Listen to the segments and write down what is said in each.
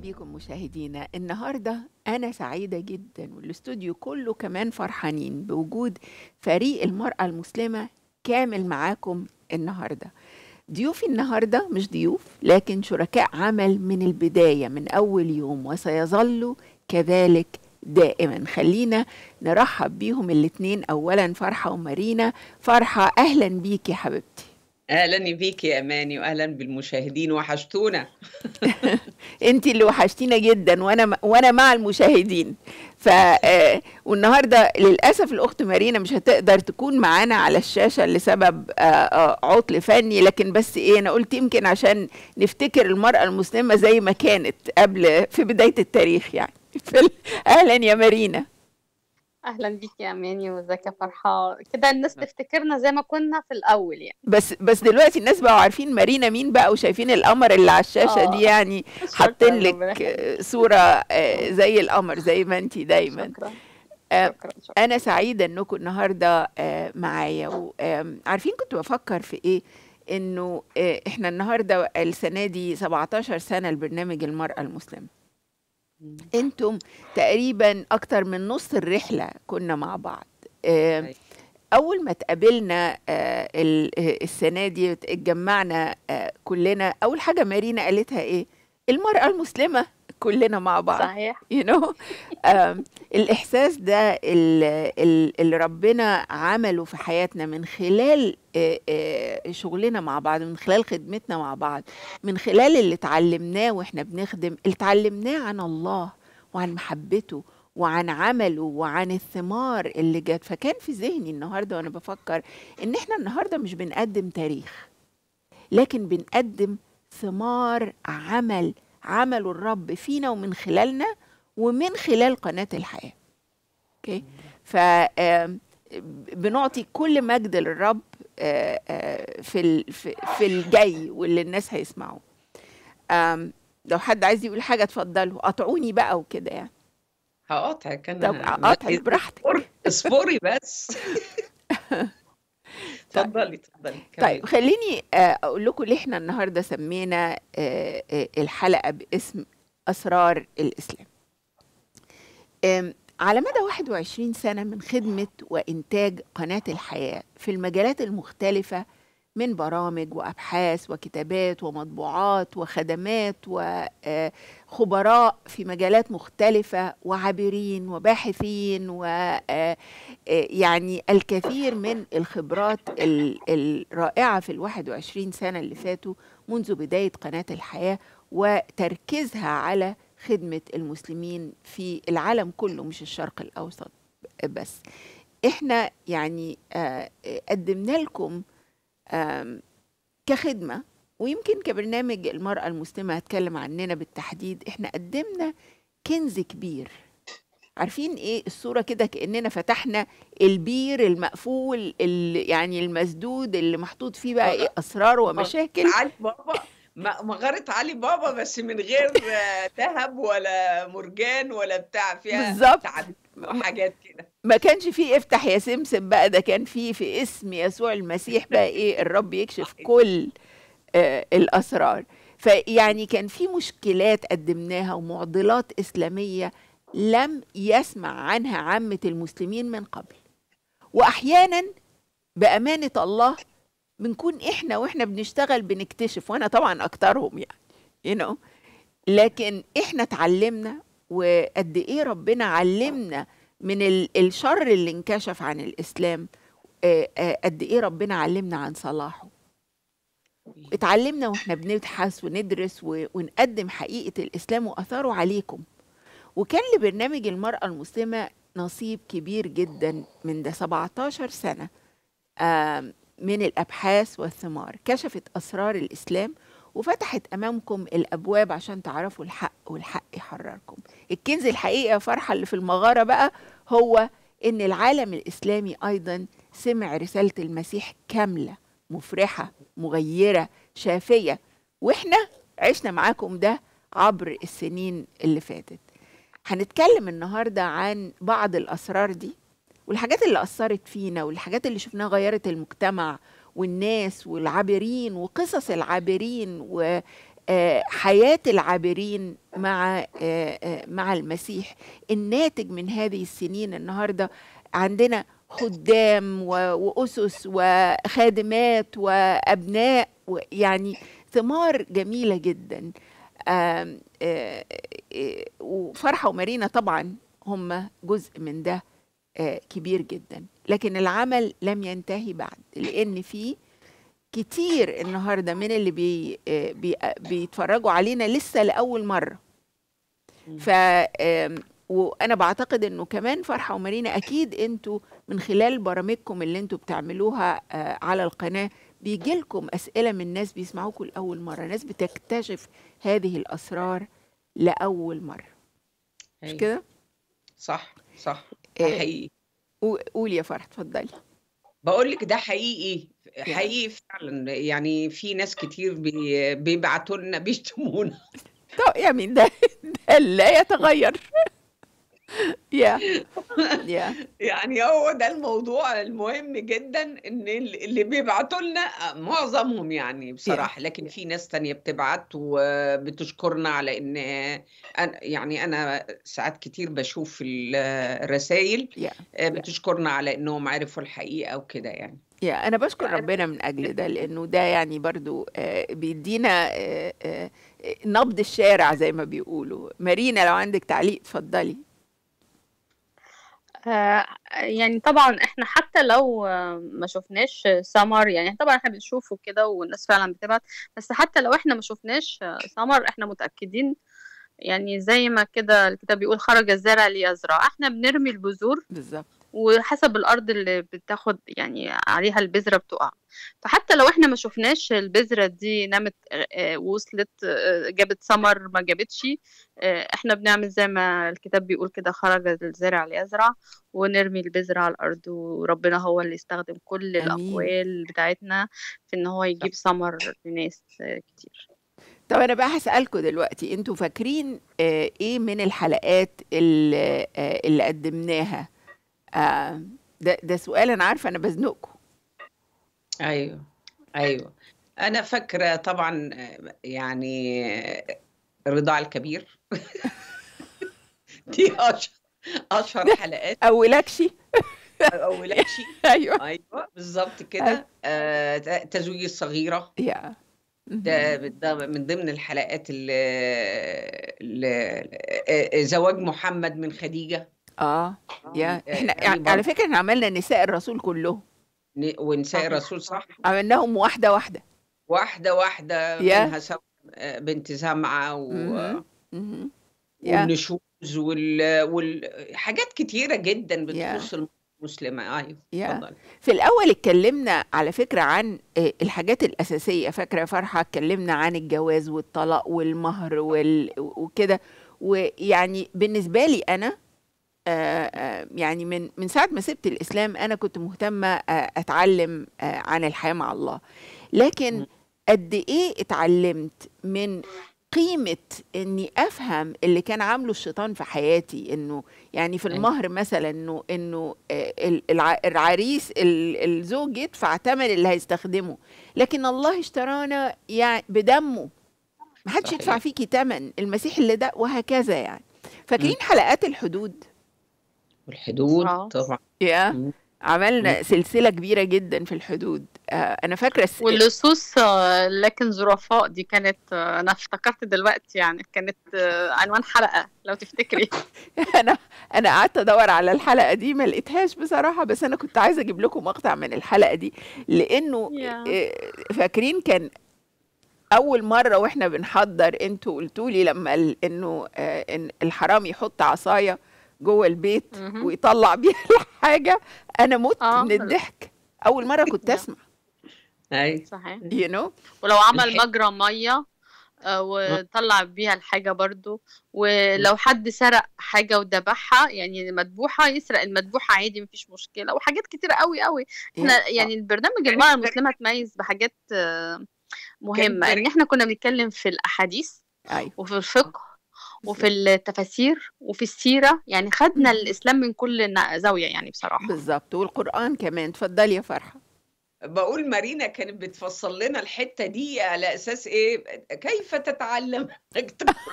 بيكم مشاهدينا النهاردة أنا سعيدة جدا والاستوديو كله كمان فرحانين بوجود فريق المرأة المسلمة كامل معاكم النهاردة ضيوفي النهاردة مش ضيوف لكن شركاء عمل من البداية من أول يوم وسيظلوا كذلك دائما خلينا نرحب بيهم الاتنين أولا فرحة ومارينا فرحة أهلا بيكي يا حبيبتي اهلا بيك يا اماني واهلا بالمشاهدين وحشتونا انت اللي وحشتينا جدا وانا وانا مع المشاهدين ف آه، والنهارده للاسف الاخت مارينا مش هتقدر تكون معانا على الشاشه لسبب آه، آه، عطل فني لكن بس ايه انا قلت يمكن عشان نفتكر المراه المسلمه زي ما كانت قبل في بدايه التاريخ يعني اهلا يا مارينا اهلا بيك يا اماني وازيك يا فرحه كده الناس أه. تفتكرنا زي ما كنا في الاول يعني بس بس دلوقتي الناس بقوا عارفين مارينا مين بقى وشايفين القمر اللي على الشاشه دي آه. يعني حاطين لك صوره آه، زي القمر زي ما انت دايما شكرا. شكرا. شكرا. انا سعيده انكم النهارده معايا وعارفين كنت بفكر في ايه انه احنا النهارده السنه دي 17 سنه لبرنامج المراه المسلمه انتم تقريبا اكتر من نص الرحله كنا مع بعض أيوة. اول ما اتقابلنا آه، آه، السنه دي اتجمعنا آه، كلنا اول حاجه مارينا قالتها ايه المراه المسلمه كلنا مع بعض صحيح يو you نو know? الاحساس ده اللي ربنا عمله في حياتنا من خلال شغلنا مع بعض من خلال خدمتنا مع بعض من خلال اللي اتعلمناه واحنا بنخدم اللي اتعلمناه عن الله وعن محبته وعن عمله وعن الثمار اللي جت فكان في ذهني النهارده وانا بفكر ان احنا النهارده مش بنقدم تاريخ لكن بنقدم ثمار عمل عمله الرب فينا ومن خلالنا ومن خلال قناة الحياة اوكي ف بنعطي كل مجد للرب آه، آه، في في الجاي واللي الناس هيسمعوه لو حد عايز يقول حاجه اتفضلوا قطعوني بقى وكده يعني هقاطعك انا طب براحتك اصبري بس تفضلي طيب. تفضلي طيب خليني آه، اقول لكم ليه احنا النهارده سمينا آه، آه، الحلقه باسم اسرار الاسلام على مدى 21 سنه من خدمه وانتاج قناه الحياه في المجالات المختلفه من برامج وابحاث وكتابات ومطبوعات وخدمات وخبراء آه، في مجالات مختلفه وعابرين وباحثين ويعني آه، آه، الكثير من الخبرات الرائعه في ال 21 سنه اللي فاتوا منذ بدايه قناه الحياه وتركيزها على خدمه المسلمين في العالم كله مش الشرق الاوسط بس احنا يعني قدمنا لكم كخدمه ويمكن كبرنامج المراه المسلمه هتكلم عننا بالتحديد احنا قدمنا كنز كبير عارفين ايه الصوره كده كاننا فتحنا البير المقفول اللي يعني المسدود اللي محطوط فيه بقى ايه اسرار ومشاكل علي بابا مغارة علي بابا بس من غير آه، ذهب ولا مرجان ولا بتاع فيها بالظبط حاجات كده ما كانش فيه افتح يا سمسم بقى ده كان فيه في اسم يسوع المسيح بقى ايه الرب يكشف كل آه الاسرار فيعني كان في مشكلات قدمناها ومعضلات اسلاميه لم يسمع عنها عامه المسلمين من قبل واحيانا بامانه الله بنكون احنا واحنا بنشتغل بنكتشف وانا طبعا اكترهم يعني you know. لكن احنا اتعلمنا وقد ايه ربنا علمنا من الشر اللي انكشف عن الاسلام آه، آه، قد ايه ربنا علمنا عن صلاحه إيه. اتعلمنا واحنا بنبحث وندرس ونقدم حقيقه الاسلام واثاره عليكم وكان لبرنامج المراه المسلمه نصيب كبير جدا من ده 17 سنه من الابحاث والثمار كشفت اسرار الاسلام وفتحت امامكم الابواب عشان تعرفوا الحق والحق يحرركم الكنز الحقيقي يا فرحه اللي في المغاره بقى هو ان العالم الاسلامي ايضا سمع رساله المسيح كامله مفرحه مغيره شافيه واحنا عشنا معاكم ده عبر السنين اللي فاتت هنتكلم النهارده عن بعض الاسرار دي والحاجات اللي اثرت فينا والحاجات اللي شفناها غيرت المجتمع والناس والعابرين وقصص العابرين وحياة آه، العابرين مع آه، آه، مع المسيح الناتج من هذه السنين النهارده عندنا خدام وأسس وخادمات وأبناء يعني ثمار جميلة جدا وفرحة ومارينا طبعا هم جزء من ده كبير جداً لكن العمل لم ينتهي بعد لان في كتير النهارده من اللي بي آه، بي آه، بيتفرجوا علينا لسه لاول مره ف وانا بعتقد انه كمان فرحه ومارينا اكيد انتوا من خلال برامجكم اللي انتوا بتعملوها آه، على القناه بيجي لكم اسئله من ناس بيسمعوكم لاول مره ناس بتكتشف هذه الاسرار لاول مره مش أيوة. كده صح صح حقيقي قولي يا فرح اتفضلي بقول لك ده حقيقي حقيقي فعلا يعني في ناس كتير بيبعتوا لنا بيشتمونا طب يا مين ده ده لا يتغير yeah yeah يعني هو ده الموضوع المهم جدا ان اللي بيبعتوا لنا آه، معظمهم يعني بصراحه لكن في ناس تانية بتبعت وبتشكرنا على ان يعني انا ساعات كتير بشوف الرسائل آه، بتشكرنا على انهم عرفوا الحقيقه وكده يعني يا انا بشكر يعني ربنا من اجل ده لانه ده يعني برضو آه، بيدينا نبض الشارع زي ما بيقولوا مارينا لو عندك تعليق اتفضلي يعني طبعا احنا حتى لو ما شفناش سمر يعني طبعا احنا بنشوفه كده والناس فعلا بتبعت بس حتى لو احنا ما شفناش سمر احنا متأكدين يعني زي ما كده الكتاب بيقول خرج الزارع ليزرع احنا بنرمي البذور بالظبط وحسب الارض اللي بتاخد يعني عليها البذره بتقع فحتى لو احنا ما شفناش البذره دي نمت آه، وصلت آه، جابت ثمر ما جابتش آه، احنا بنعمل زي ما الكتاب بيقول كده خرج الزارع ليزرع ونرمي البذره على الارض وربنا هو اللي يستخدم كل الاقوال بتاعتنا في ان هو يجيب ثمر لناس كتير طب انا بقى هسالكم دلوقتي انتوا فاكرين ايه من الحلقات اللي قدمناها آه، ده ده سؤال انا عارفه انا بزنقكم ايوه ايوه انا فاكره طبعا يعني الرضاع الكبير دي اشهر اشهر حلقات اولكشي اولكشي ايوه ايوه بالظبط كده أيوه. آه تزويج الصغيره يا ده, ده من ضمن الحلقات اللي آه، آه، زواج محمد من خديجه آه. آه، يا آه، إحنا يعني, يعني على فكرة إحنا عملنا نساء الرسول كلهم. ونساء آه. الرسول صح. عملناهم واحدة، واحدة. واحدة، واحدة يا. منها سم... آه، بنت سمعة و والنشوز وال وال حاجات كتيرة جدًا بتخص المسلمة، أيوه، ياه! اتفضلي. في الأول اتكلمنا على فكرة عن الحاجات الأساسية، فاكرة فرحة اتكلمنا عن الجواز والطلاق والمهر وال وكده، ويعني بالنسبة لي أنا آه، آه، يعني من من ساعه ما سبت الاسلام انا كنت مهتمه آه، اتعلم عن الحياه مع الله لكن قد ايه اتعلمت من قيمة اني افهم اللي كان عامله الشيطان في حياتي انه يعني في أيوة. المهر مثلا انه انه العريس الزوج يدفع ثمن اللي هيستخدمه لكن الله اشترانا يعني بدمه محدش يدفع فيكي ثمن المسيح اللي ده وهكذا يعني فاكرين حلقات الحدود والحدود آه. طبعا يا عملنا سلسلة كبيرة جدا في الحدود آه أنا فاكرة الس... واللصوص آه، لكن ظرفاء دي كانت آه، أنا افتكرت دلوقتي يعني كانت عنوان حلقة لو تفتكري أنا أنا قعدت أدور على الحلقة دي ما لقيتهاش بصراحة بس أنا كنت عايزة أجيب لكم مقطع من الحلقة دي لأنه فاكرين كان اول مره واحنا بنحضر انتوا قلتوا لي لما انه الحرامي يحط عصايه جوه البيت ويطلع بيها الحاجه انا مت آه من الضحك اول مره كنت اسمع اي أيوة. صحيح يو نو ولو عمل مجرى ميه آه، وطلع بيها الحاجة برضو ولو حد سرق حاجة وذبحها يعني مذبوحة يسرق المذبوحة عادي مفيش مشكلة وحاجات كتير قوي قوي احنا يعني البرنامج المرأة المسلمة تميز بحاجات آه، مهمة ان يعني احنا كنا بنتكلم في الأحاديث أيوة. وفي الفقه وفي التفاسير وفي السيرة يعني خدنا الإسلام من كل زاوية يعني بصراحة بالظبط والقرآن كمان تفضلي يا فرحة بقول مارينا كانت بتفصل لنا الحتة دي على أساس إيه كيف تتعلم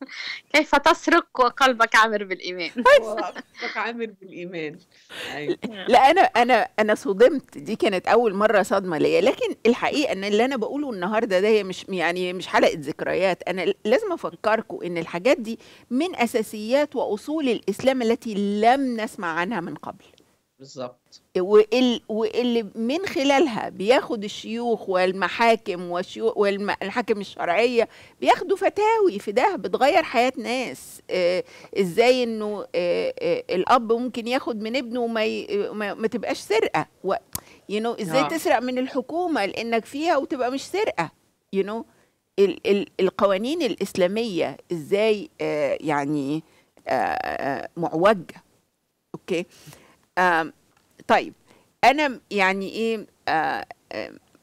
كيف تسرق وقلبك عامر بالايمان وقلبك أيوة. عامر بالايمان أيوة. لا انا انا انا صدمت دي كانت اول مره صدمه ليا لكن الحقيقه ان اللي انا بقوله النهارده ده هي مش يعني مش حلقه ذكريات انا لازم افكركم ان الحاجات دي من اساسيات واصول الاسلام التي لم نسمع عنها من قبل بالظبط واللي من خلالها بياخد الشيوخ والمحاكم والشيوخ والحاكم الشرعيه بياخدوا فتاوي في ده بتغير حياه ناس آه ازاي انه آه آه الاب ممكن ياخد من ابنه وما ي... ما, ما تبقاش سرقه و... you know, ازاي آه. تسرق من الحكومه لانك فيها وتبقى مش سرقه you know, ال... ال... القوانين الاسلاميه ازاي آه يعني آه, آه، معوجه اوكي okay. طيب انا يعني ايه آه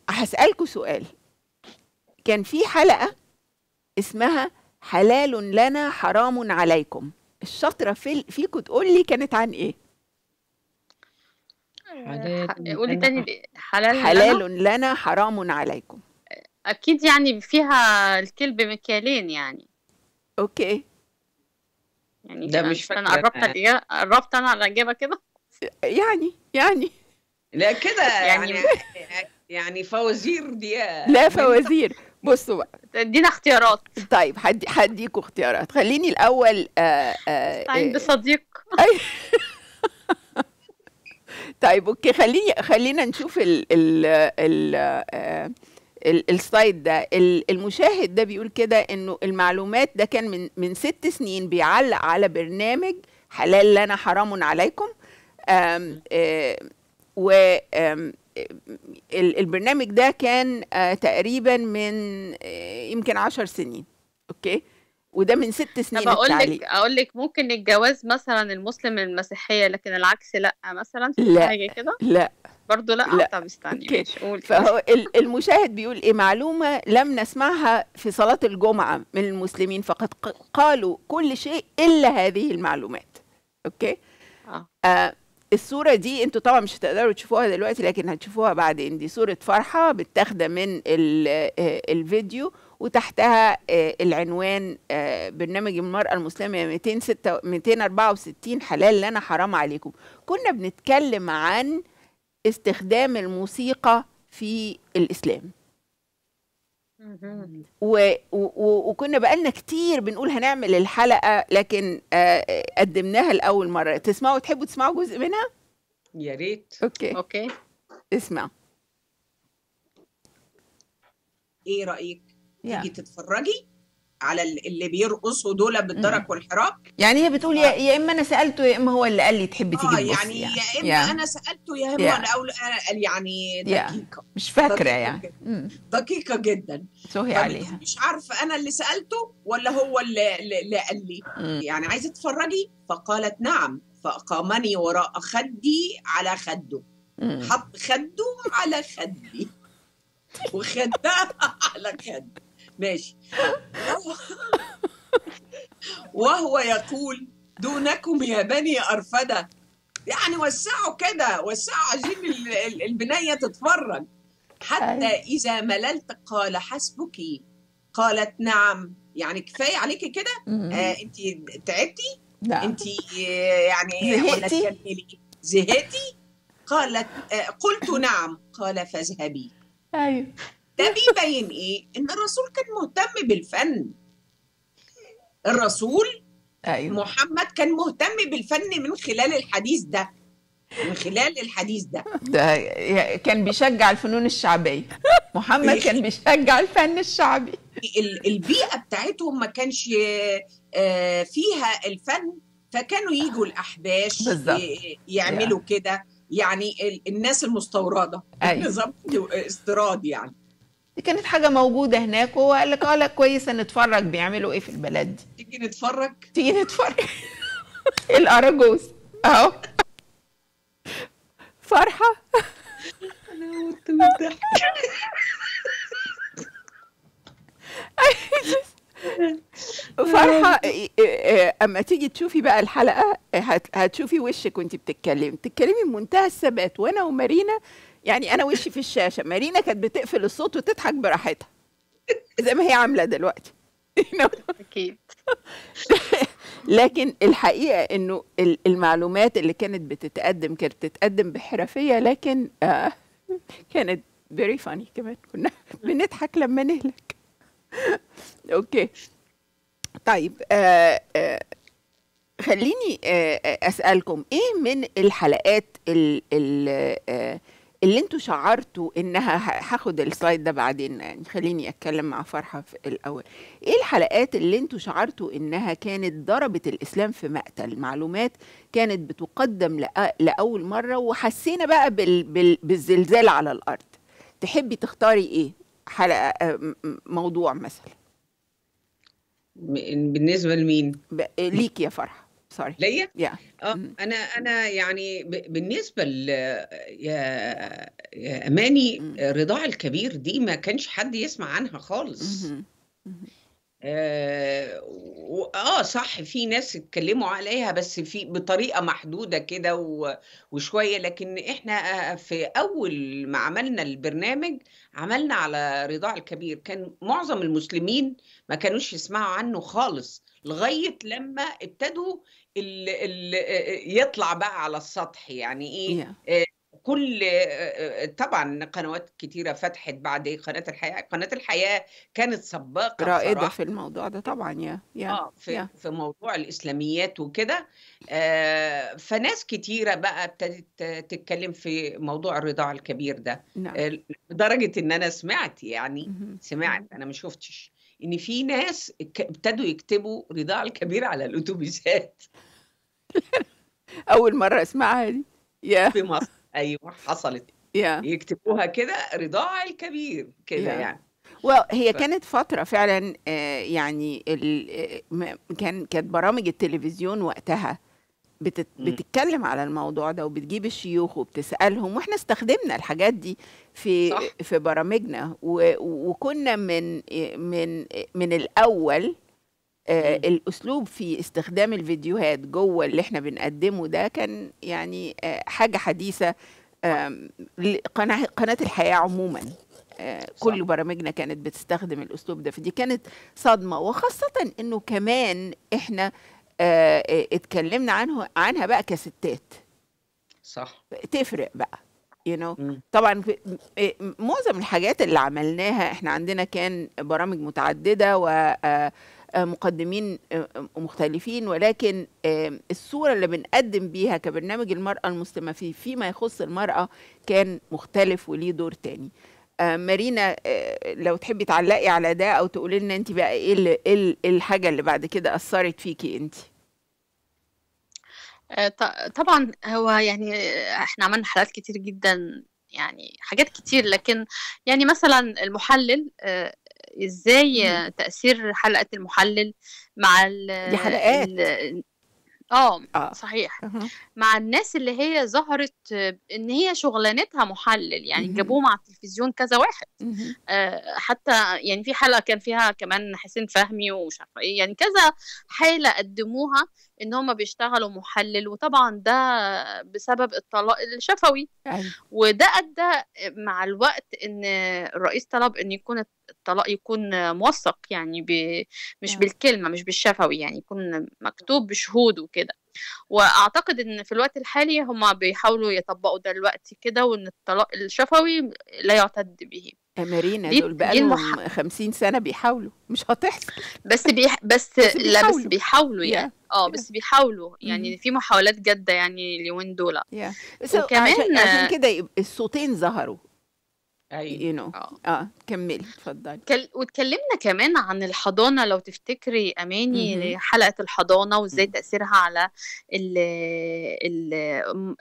هسالكوا سؤال كان في حلقه اسمها حلال لنا حرام عليكم الشاطره في فيكم تقول لي كانت عن ايه قولي تاني حلال حلال لنا حرام عليكم اكيد يعني فيها الكلب مكيالين يعني اوكي يعني ده مش فاكره انا قربت قربت انا على الاجابه كده يعني يعني لا كده يعني, يعني يعني فوازير دي لا فوازير بصوا بقى تدينا اختيارات طيب هدي هديكوا اختيارات خليني الاول آه، آه، استعين آه، بصديق طيب اوكي خليني خلينا نشوف ال ال ال السلايد ده المشاهد ده بيقول كده انه المعلومات ده كان من من ست سنين بيعلق على برنامج حلال لنا حرام عليكم آه، و البرنامج ده كان آه، تقريبا من آه، يمكن عشر سنين اوكي وده من ست سنين طب اقول لك اقول لك ممكن الجواز مثلا المسلم المسيحيه لكن العكس لا مثلا لا حاجه كده لا برضه لا, لا. طب استني قول فهو المشاهد بيقول ايه معلومه لم نسمعها في صلاه الجمعه من المسلمين فقد قالوا كل شيء الا هذه المعلومات اوكي آه. آه الصورة دي انتوا طبعا مش هتقدروا تشوفوها دلوقتي لكن هتشوفوها بعدين دي صورة فرحة متاخدة من آه، الفيديو وتحتها آه، العنوان آه، برنامج المرأة المسلمة 264 حلال لنا حرام عليكم كنا بنتكلم عن استخدام الموسيقى في الإسلام وكنا بقالنا كتير بنقول هنعمل الحلقه لكن آه، آه، قدمناها لاول مره تسمعوا تحبوا تسمعوا جزء منها يا ريت اوكي اوكي اسمع ايه رايك تيجي تتفرجي على اللي بيرقصوا دول بالدرك والحراك يعني هي بتقول آه. يا اما انا سالته يا اما هو اللي قال لي تحبي تيجي آه يعني, يعني يا يعني. اما يعني. انا سالته يا اما yeah. انا أول يعني دقيقه yeah. مش فاكره دقيقة يعني جداً. دقيقه جدا سوهي طيب، عليها مش عارفه انا اللي سالته ولا هو اللي, اللي قال لي مم. يعني عايزه تتفرجي فقالت نعم فاقامني وراء خدي على خده حط خده على خدي وخدها على خدي ماشي وهو يقول دونكم يا بني أرفدة يعني وسعوا كده وسعوا عايزين البنية تتفرج حتى أيوه. إذا مللت قال حسبك قالت نعم يعني كفاية عليكي كده آه أنت تعبتي انت آه، يعني زهقتي زهقتي قالت آه، قلت نعم قال فاذهبي ايوه ده بيبين ايه ان الرسول كان مهتم بالفن الرسول أيوة. محمد كان مهتم بالفن من خلال الحديث ده من خلال الحديث ده ده كان بيشجع الفنون الشعبيه محمد كان بيشجع الفن الشعبي البيئه بتاعتهم ما كانش آه، فيها الفن فكانوا يجوا الاحباش بالزبط. آه، يعملوا كده يعني الناس المستورده أيوة. نظام استيراد يعني دي كانت حاجه موجوده هناك وهو قال لك اه لا كويس نتفرج بيعملوا ايه في البلد دي تيجي نتفرج تيجي نتفرج إيه الاراجوز اهو فرحه انا موت من الضحك فرحة إيه، إيه، أما تيجي تشوفي بقى الحلقة هتشوفي وشك وانت بتتكلمي بتتكلمي بمنتهى الثبات وأنا ومارينا يعني انا وشي في الشاشه مارينا كانت بتقفل الصوت وتضحك براحتها زي ما هي عامله دلوقتي اكيد لكن الحقيقه انه المعلومات اللي كانت بتتقدم كانت بتتقدم بحرفيه لكن آه، كانت فيري فاني كمان كنا بنضحك لما نهلك اوكي طيب آه، آه، خليني اسالكم ايه من الحلقات اللي اللي انتوا شعرتوا انها هاخد السلايد ده بعدين يعني خليني اتكلم مع فرحه في الاول ايه الحلقات اللي انتوا شعرتوا انها كانت ضربت الاسلام في مقتل معلومات كانت بتقدم لاول مره وحسينا بقى بال بال بالزلزال على الارض تحبي تختاري ايه حلقه آه، موضوع مثلا بالنسبه لمين ليك يا فرحه سوري ليا؟ yeah. اه mm-hmm. انا انا يعني بالنسبه ل يا, يا اماني mm. رضاع الكبير دي ما كانش حد يسمع عنها خالص mm-hmm. Mm-hmm. آه،, اه صح في ناس اتكلموا عليها بس في بطريقه محدوده كده وشويه لكن احنا آه، في اول ما عملنا البرنامج عملنا على رضاع الكبير كان معظم المسلمين ما كانوش يسمعوا عنه خالص لغايه لما ابتدوا ال ال يطلع بقى على السطح يعني ايه yeah. كل طبعا قنوات كتيره فتحت بعد قناه الحياه قناه الحياه كانت سباقه رائده في الموضوع ده طبعا يا يا آه في, يا. في موضوع الاسلاميات وكده آه فناس كتيره بقى ابتدت تتكلم في موضوع الرضاع الكبير ده نعم. لدرجه ان انا سمعت يعني سمعت انا ما شفتش ان في ناس ابتدوا يكتبوا رضاع الكبير على الاتوبيسات أول مرة أسمعها دي، يا في مصر، أيوه حصلت. ياه! يكتبوها كده رضاع الكبير كده يعني. well هي كانت فترة فعلًا آه، يعني آه، كان كانت برامج التلفزيون وقتها بتتكلم على الموضوع ده وبتجيب الشيوخ وبتسألهم، وإحنا استخدمنا الحاجات دي في صح. في برامجنا وكنا من آه، من من الأول آه الاسلوب في استخدام الفيديوهات جوه اللي احنا بنقدمه ده كان يعني آه حاجه حديثه قناه قناه الحياه عموما آه، كل برامجنا كانت بتستخدم الاسلوب ده فدي كانت صدمه وخاصه انه كمان احنا آه، آه، اتكلمنا عنه عنها بقى كستات صح تفرق بقى you know. طبعا معظم الحاجات اللي عملناها احنا عندنا كان برامج متعدده و مقدمين آه، آه، مختلفين ولكن آه، الصورة اللي بنقدم بيها كبرنامج المرأة المسلمة في فيما يخص المرأة كان مختلف وليه دور تاني مارينا لو تحبي تعلقي على ده او تقولي لنا انت بقى ايه إيه, إيه الحاجه اللي بعد كده اثرت فيكي انت طبعا هو يعني احنا عملنا حالات كتير جدا يعني حاجات كتير لكن يعني مثلا المحلل ازاي مم. تاثير حلقه المحلل مع ال دي حلقات آه،, اه صحيح مع الناس اللي هي ظهرت ان هي شغلانتها محلل يعني جابوهم على التلفزيون كذا واحد آه، حتى يعني في حلقه كان فيها كمان حسين فهمي ومش عارفه ايه يعني كذا حاله قدموها ان هم بيشتغلوا محلل وطبعا ده بسبب الطلاق الشفوي أيوه. وده ادى مع الوقت ان الرئيس طلب ان يكون الطلاق يكون موثق يعني ب... مش نعم. بالكلمه مش بالشفوي يعني يكون مكتوب بشهود وكده واعتقد ان في الوقت الحالي هما بيحاولوا يطبقوا دلوقتي كده وان الطلاق الشفوي لا يعتد به مارينا دول بقالهم المح... 50 سنة بيحاولوا مش هتحصل بس بيح... بس, بس بيحاولوا. لا بس بيحاولوا يعني yeah. اه بس بيحاولوا يعني mm-hmm. في محاولات جاده يعني اليومين دول yeah. so وكمان عشان, عشان كده الصوتين ظهروا ايوه you know. آه. اه, كملي اتفضلي كل... واتكلمنا كمان عن الحضانه لو تفتكري اماني م-م. حلقه الحضانه وازاي تاثيرها على ال... ال...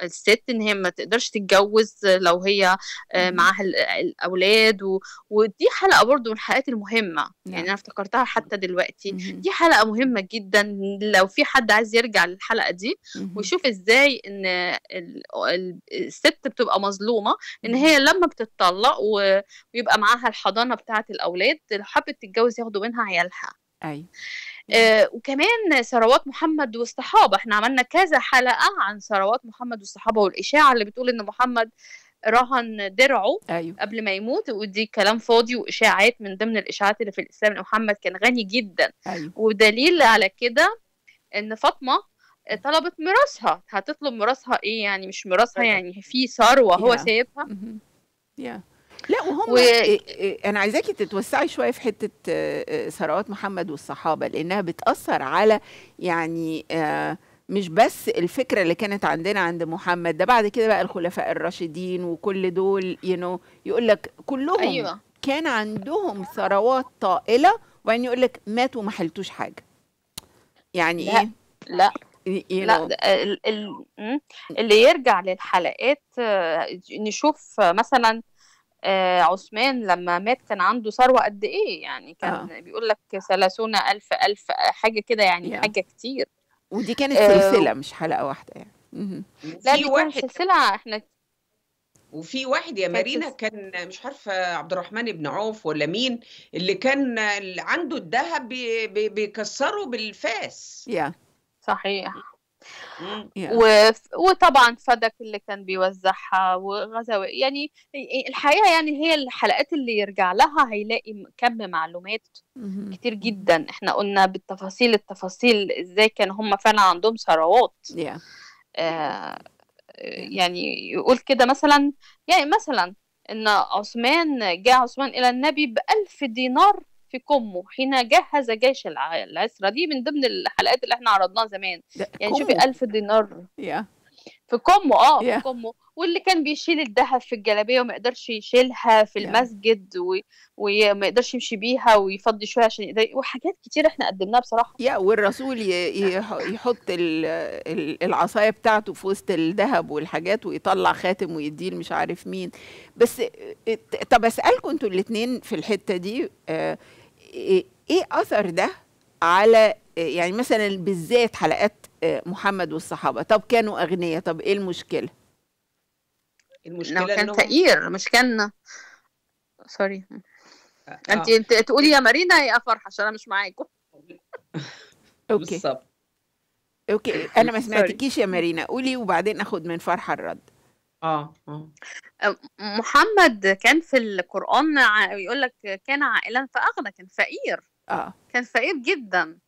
الست ان هي ما تقدرش تتجوز لو هي آه، معاها الاولاد و... ودي حلقه برضو من الحلقات المهمه م-م. نعم. يعني انا افتكرتها حتى دلوقتي م-م. دي حلقه مهمه جدا لو في حد عايز يرجع للحلقه دي ويشوف ازاي ان ال... الست بتبقى مظلومه ان هي لما بتطلق و... ويبقى معاها الحضانه بتاعه الاولاد لو حبت تتجوز ياخدوا منها عيالها ايوه آه وكمان ثروات محمد والصحابه احنا عملنا كذا حلقه عن ثروات محمد والصحابه والاشاعه اللي بتقول ان محمد رهن درعه أيوه. قبل ما يموت ودي كلام فاضي واشاعات من ضمن الاشاعات اللي في الاسلام محمد كان غني جدا أيوه. ودليل على كده ان فاطمه طلبت ميراثها هتطلب ميراثها ايه يعني مش ميراثها أيوة. يعني في ثروه هو سايبها mm-hmm. yeah. لا وهم و... إيه، إيه، انا عايزاكي تتوسعي شويه في حته آه، آه، ثروات محمد والصحابه لانها بتاثر على يعني آه، مش بس الفكره اللي كانت عندنا عند محمد ده بعد كده بقى الخلفاء الراشدين وكل دول يو نو يقول لك كلهم أيوة. كان عندهم ثروات طائله وبعدين يقول لك ماتوا ما حلتوش حاجه يعني لا. ايه لا لا اللي يرجع للحلقات نشوف مثلا آه عثمان لما مات كان عنده ثروة قد إيه يعني كان آه. بيقول لك 30 ألف ألف حاجة كده يعني yeah. حاجة كتير ودي كانت آه، سلسلة آه. مش حلقة واحدة يعني لا دي واحد سلسلة احنا وفي واحد يا مارينا كان مش عارفه عبد الرحمن بن عوف ولا مين اللي كان عنده الذهب بيكسره بالفاس يا yeah. صحيح yeah. وطبعا فدك اللي كان بيوزعها وغزوة يعني الحقيقة يعني هي الحلقات اللي يرجع لها هيلاقي كم معلومات mm-hmm. كتير جدا احنا قلنا بالتفاصيل التفاصيل ازاي كان هم فعلا عندهم ثروات yeah. آه, آه، يعني يقول كده مثلا يعني مثلا ان عثمان جاء عثمان الى النبي بألف دينار في كمه حين جهز جيش العسرة دي من ضمن الحلقات اللي احنا عرضناها زمان يعني شوفي ألف دينار yeah. في كمه اه yeah. في كمه واللي كان بيشيل الذهب في الجلابيه وما يقدرش يشيلها في المسجد وما يقدرش يمشي بيها ويفضي شويه عشان يقدر وحاجات كتير احنا قدمناها بصراحه يا والرسول يحط العصايه بتاعته في وسط الذهب والحاجات ويطلع خاتم ويديه مش عارف مين بس طب اسالكم انتوا الاثنين في الحته دي آه، ايه اثر ده على آه، يعني مثلا بالذات حلقات آه، محمد والصحابه طب كانوا اغنياء طب ايه المشكله المشكله انه كان تقير مش كان سوري آه. انت انت تقولي يا مارينا يا فرحه عشان انا مش معاكم اوكي بالظبط اوكي انا ما سمعتكيش يا مارينا قولي وبعدين اخد من فرحه الرد اه اه محمد كان في القران يقول لك كان عائلا فاغنى كان فقير اه كان فقير جدا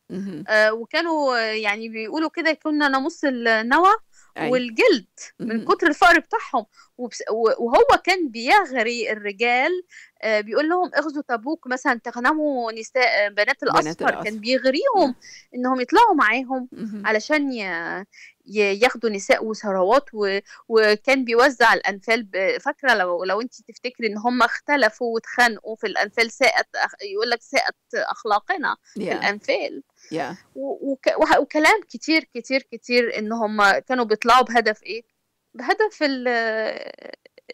آه وكانوا يعني بيقولوا كده كنا نمص النوى أيوة. والجلد من كتر الفقر بتاعهم وبس... وهو كان بيغري الرجال آه، بيقول لهم اخذوا تبوك مثلا تغنموا نساء آه، بنات الأصفر, بنات الأصفر. كان بيغريهم انهم يطلعوا معاهم علشان ي... ياخدوا نساء وثروات وكان بيوزع الانفال فاكره لو لو انت تفتكري ان هم اختلفوا واتخانقوا في الانفال ساءت يقول لك ساءت اخلاقنا yeah. في الانفال yeah. وكلام كتير كتير كتير ان هم كانوا بيطلعوا بهدف ايه؟ بهدف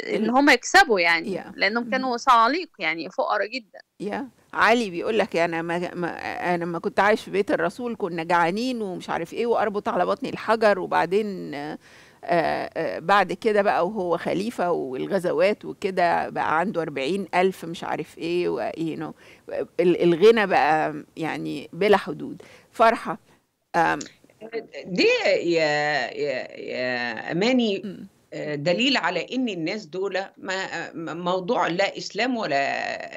ان هم يكسبوا يعني yeah. لانهم كانوا صعاليق يعني فقراء جدا yeah. علي بيقول لك انا ما, ما انا لما كنت عايش في بيت الرسول كنا جعانين ومش عارف ايه واربط على بطني الحجر وبعدين آآ آه، آآ آه، آه، بعد كده بقى وهو خليفة والغزوات وكده بقى عنده أربعين ألف مش عارف إيه وإيه الغنى بقى يعني بلا حدود فرحة دي يا يا يا اماني دليل على ان الناس دول ما موضوع لا اسلام ولا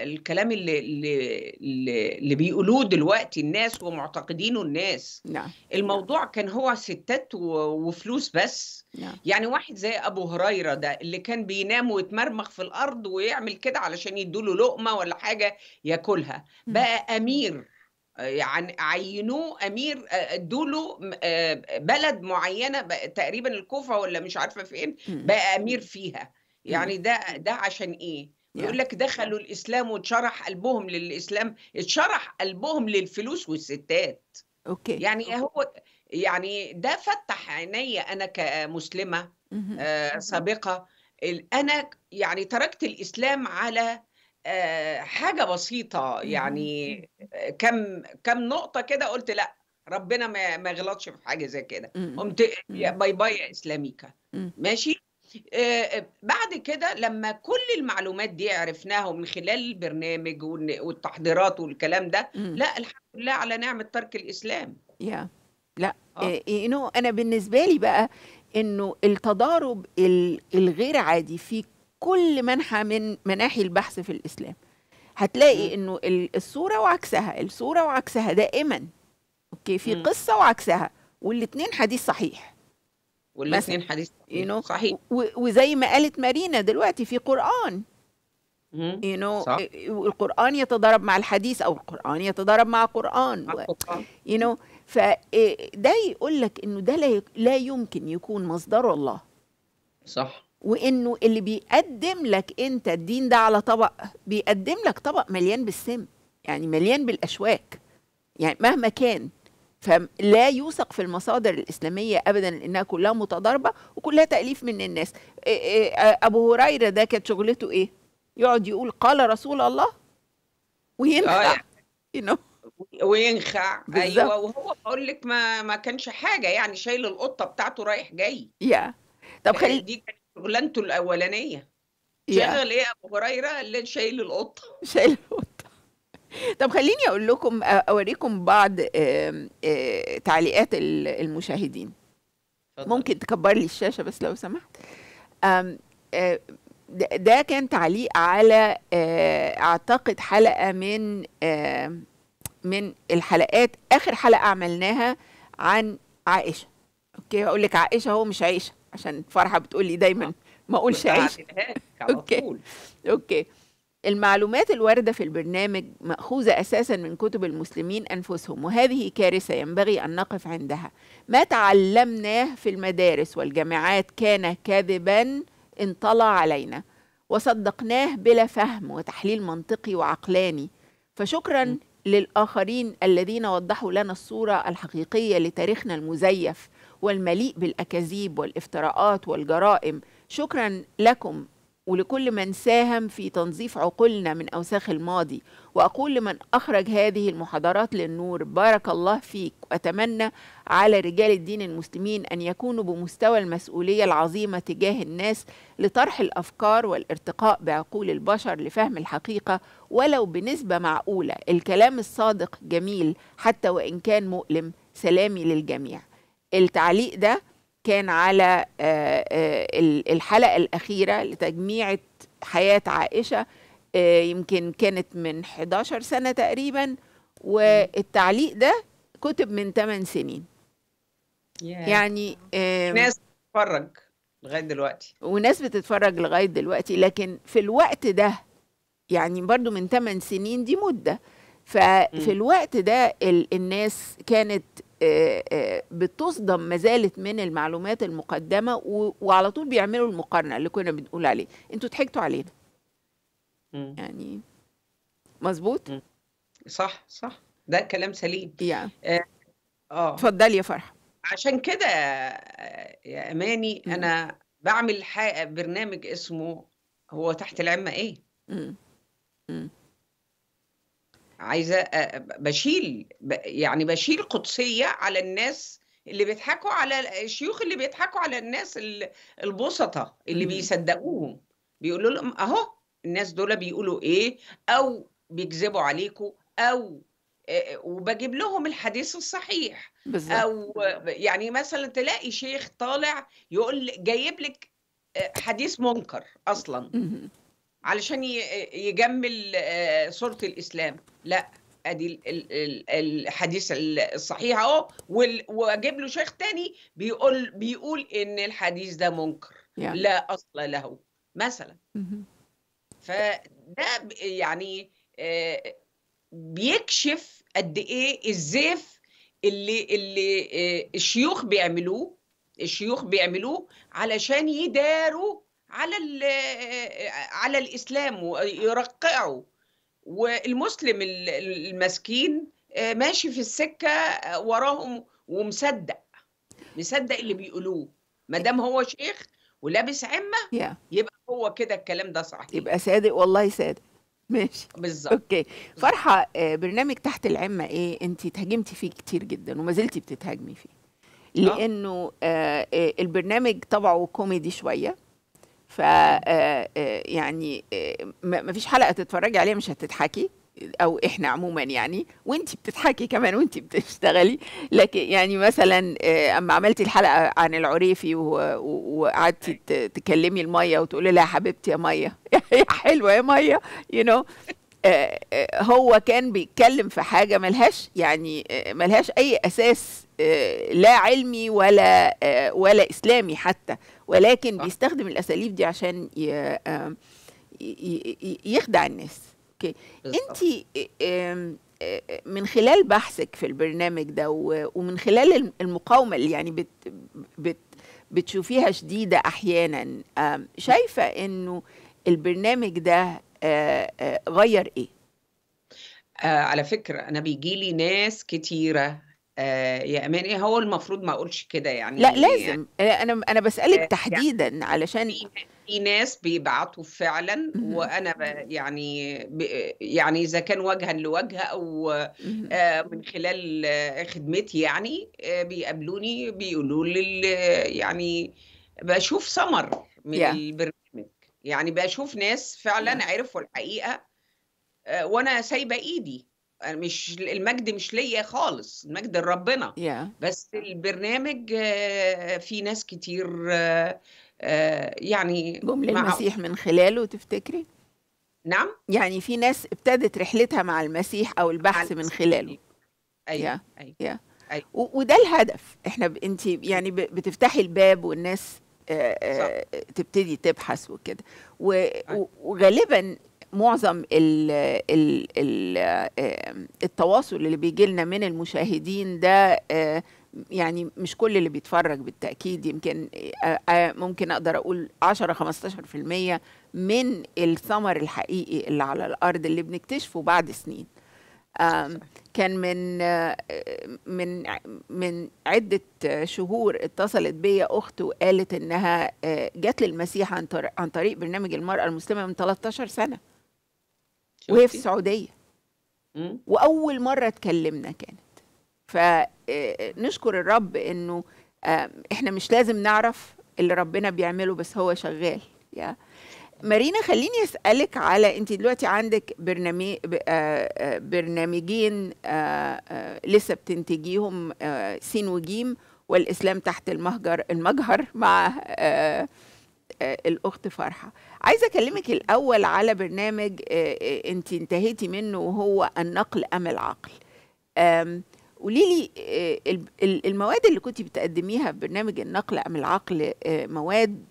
الكلام اللي اللي, اللي بيقولوه دلوقتي الناس ومعتقدينه الناس نعم. الموضوع لا. كان هو ستات وفلوس بس نعم. يعني واحد زي ابو هريره ده اللي كان بينام ويتمرمخ في الارض ويعمل كده علشان يدوله لقمه ولا حاجه ياكلها بقى امير يعني عينوه امير له آه، آه، آه، بلد معينه تقريبا الكوفه ولا مش عارفه فين بقى امير فيها يعني ده ده عشان ايه يقول لك دخلوا الاسلام واتشرح قلبهم للاسلام اتشرح قلبهم للفلوس والستات اوكي يعني هو يعني ده فتح عيني انا كمسلمه سابقه انا يعني تركت الاسلام على آه، حاجة بسيطة يعني كم كم نقطة كده قلت لا ربنا ما ما يغلطش في حاجة زي كده قمت باي باي اسلاميكا ماشي آه، آه، بعد كده لما كل المعلومات دي عرفناها من خلال البرنامج والتحضيرات والكلام ده لا الحمد لله على نعمة ترك الإسلام يا لا انا بالنسبه لي بقى انه التضارب الغير عادي في كل منحى من مناحي البحث في الإسلام هتلاقي إنه الصورة وعكسها الصورة وعكسها دائما أوكي في قصة وعكسها والاثنين حديث صحيح والاثنين حديث صحيح, صحيح. وزي ما قالت مارينا دلوقتي في قرآن you know صح. إيه، القرآن يتضارب مع الحديث أو القرآن يتضارب مع قرآن يو you know فده إيه، يقول لك إنه ده لا يمكن يكون مصدر الله صح وانه اللي بيقدم لك انت الدين ده على طبق بيقدم لك طبق مليان بالسم يعني مليان بالاشواك يعني مهما كان فلا يوثق في المصادر الإسلامية أبدا لأنها كلها متضاربة وكلها تأليف من الناس إيه، إيه، آه، أبو هريرة ده كانت شغلته إيه؟ يقعد يقول قال رسول الله وينخع آه، you know. وينخع بالزبط. أيوة وهو بقول لك ما ما كانش حاجة يعني شايل القطة بتاعته رايح جاي يا yeah. طب خلي آه، دي كانت شغلانته الاولانيه شغل ايه ابو هريره اللي شايل القطه شايل القطه طب خليني اقول لكم اوريكم بعض تعليقات المشاهدين ممكن تكبر لي الشاشه بس لو سمحت ده كان تعليق على اعتقد حلقه من من الحلقات اخر حلقه عملناها عن عائشه اوكي اقول لك عائشه هو مش عائشه عشان فرحه بتقولي دايما آه. ما اقولش عيش اوكي اوكي المعلومات الوارده في البرنامج ماخوذه اساسا من كتب المسلمين انفسهم وهذه كارثه ينبغي ان نقف عندها ما تعلمناه في المدارس والجامعات كان كذبا انطلى علينا وصدقناه بلا فهم وتحليل منطقي وعقلاني فشكرا للاخرين الذين وضحوا لنا الصوره الحقيقيه لتاريخنا المزيف والمليء بالاكاذيب والافتراءات والجرائم شكرا لكم ولكل من ساهم في تنظيف عقولنا من اوساخ الماضي واقول لمن اخرج هذه المحاضرات للنور بارك الله فيك واتمنى على رجال الدين المسلمين ان يكونوا بمستوى المسؤوليه العظيمه تجاه الناس لطرح الافكار والارتقاء بعقول البشر لفهم الحقيقه ولو بنسبه معقوله الكلام الصادق جميل حتى وان كان مؤلم سلامي للجميع التعليق ده كان على آه، آه، الحلقة الأخيرة لتجميعة حياة عائشة آه، يمكن كانت من 11 سنة تقريبا والتعليق ده كتب من 8 سنين يعني ناس بتتفرج لغاية دلوقتي وناس بتتفرج لغاية دلوقتي لكن في الوقت ده يعني برضو من 8 سنين دي مدة ففي الوقت ده الناس كانت آه، آه، بتصدم ما زالت من المعلومات المقدمه وعلى طول بيعملوا المقارنه اللي كنا بنقول عليه انتوا ضحكتوا علينا مم. يعني مظبوط صح صح ده كلام سليم يا. اه, آه. اتفضلي يا فرحه عشان كده يا اماني مم. انا بعمل برنامج اسمه هو تحت العمه ايه مم. مم. عايزه آه، بشيل يعني بشيل قدسيه على الناس اللي بيضحكوا على الشيوخ اللي بيضحكوا على الناس البسطة اللي بيصدقوهم بيقولوا لهم اهو الناس دول بيقولوا ايه او بيكذبوا عليكم او آه، آه، وبجيب لهم الحديث الصحيح بالزبط. او يعني مثلا تلاقي شيخ طالع يقول جايب لك حديث منكر اصلا علشان يجمل آه، صورة الإسلام لا ادي الحديث الصحيح اهو واجيب له شيخ تاني بيقول بيقول ان الحديث ده منكر يعني؟ لا اصل له مثلا فده يعني آه، بيكشف قد ايه الزيف اللي اللي آه، الشيوخ بيعملوه الشيوخ بيعملوه علشان يداروا على على الاسلام ويرقعه والمسلم المسكين آه، ماشي في السكه آه، وراهم ومصدق مصدق اللي بيقولوه ما دام هو شيخ ولابس عمه يبقى هو كده الكلام ده صحيح يبقى صادق والله صادق ماشي بالظبط اوكي فرحه آه، برنامج تحت العمه ايه انت تهاجمتي فيه كتير جدا وما زلتي بتتهاجمي فيه لانه البرنامج طبعه كوميدي شويه ف آه، آه، يعني آه، ما فيش حلقه تتفرجي عليها مش هتضحكي او احنا عموما يعني وانت بتضحكي كمان وانت بتشتغلي لكن يعني مثلا اما عملتي الحلقه عن العريفي وقعدتي أيوة. تكلمي الميه وتقولي لها يا حبيبتي يا ميه يا حلوه يا ميه يو you نو know آه، آه، هو كان بيتكلم في حاجه ملهاش يعني آه، ملهاش اي اساس لا علمي ولا ولا اسلامي حتى ولكن بيستخدم الاساليب دي عشان يخدع الناس اوكي انت من خلال بحثك في البرنامج ده ومن خلال المقاومه اللي يعني بت بت بتشوفيها شديده احيانا شايفه انه البرنامج ده غير ايه آه، على فكره انا بيجي لي ناس كتيره آه، يا امان ايه هو المفروض ما اقولش كده يعني لا لازم يعني انا انا بسالك آه، يعني تحديدا يعني علشان في ناس بيبعتوا فعلا وانا يعني يعني اذا كان وجها لوجه او من خلال خدمتي يعني بيقابلوني بيقولوا لي يعني بشوف ثمر من yeah. البرنامج يعني بشوف ناس فعلا عرفوا الحقيقه آه، وانا سايبه ايدي مش المجد مش ليا خالص المجد لربنا بس البرنامج آه، في ناس كتير آه، يعني جم للمسيح من خلاله تفتكري نعم يعني في ناس ابتدت رحلتها مع المسيح او البحث من خلاله ايوه yeah. ايوه أيوة. وده الهدف احنا ب... انت يعني ب... بتفتحي الباب والناس آه، تبتدي تبحث وكده أيوة. وغالبا معظم آه، التواصل اللي بيجي لنا من المشاهدين ده آه، يعني مش كل اللي بيتفرج بالتاكيد يمكن ممكن اقدر اقول 10 15% من الثمر الحقيقي اللي على الارض اللي بنكتشفه بعد سنين كان من آه، من من عدة شهور اتصلت بيا أخت وقالت إنها آه، جت للمسيح عن طريق برنامج المرأة المسلمة من 13 سنة وهي في السعودية وأول مرة اتكلمنا كانت فنشكر آه، الرب إنه احنا مش لازم نعرف اللي ربنا بيعمله بس هو شغال يا yeah. مارينا خليني اسالك على انت دلوقتي عندك برنامج آه، آه، برنامجين آه، لسه بتنتجيهم سين وجيم والاسلام تحت المهجر المجهر مع الاخت فرحه عايزه اكلمك الاول على برنامج انت انتهيتي منه وهو النقل ام العقل قولي لي المواد اللي كنت بتقدميها في برنامج النقل ام العقل مواد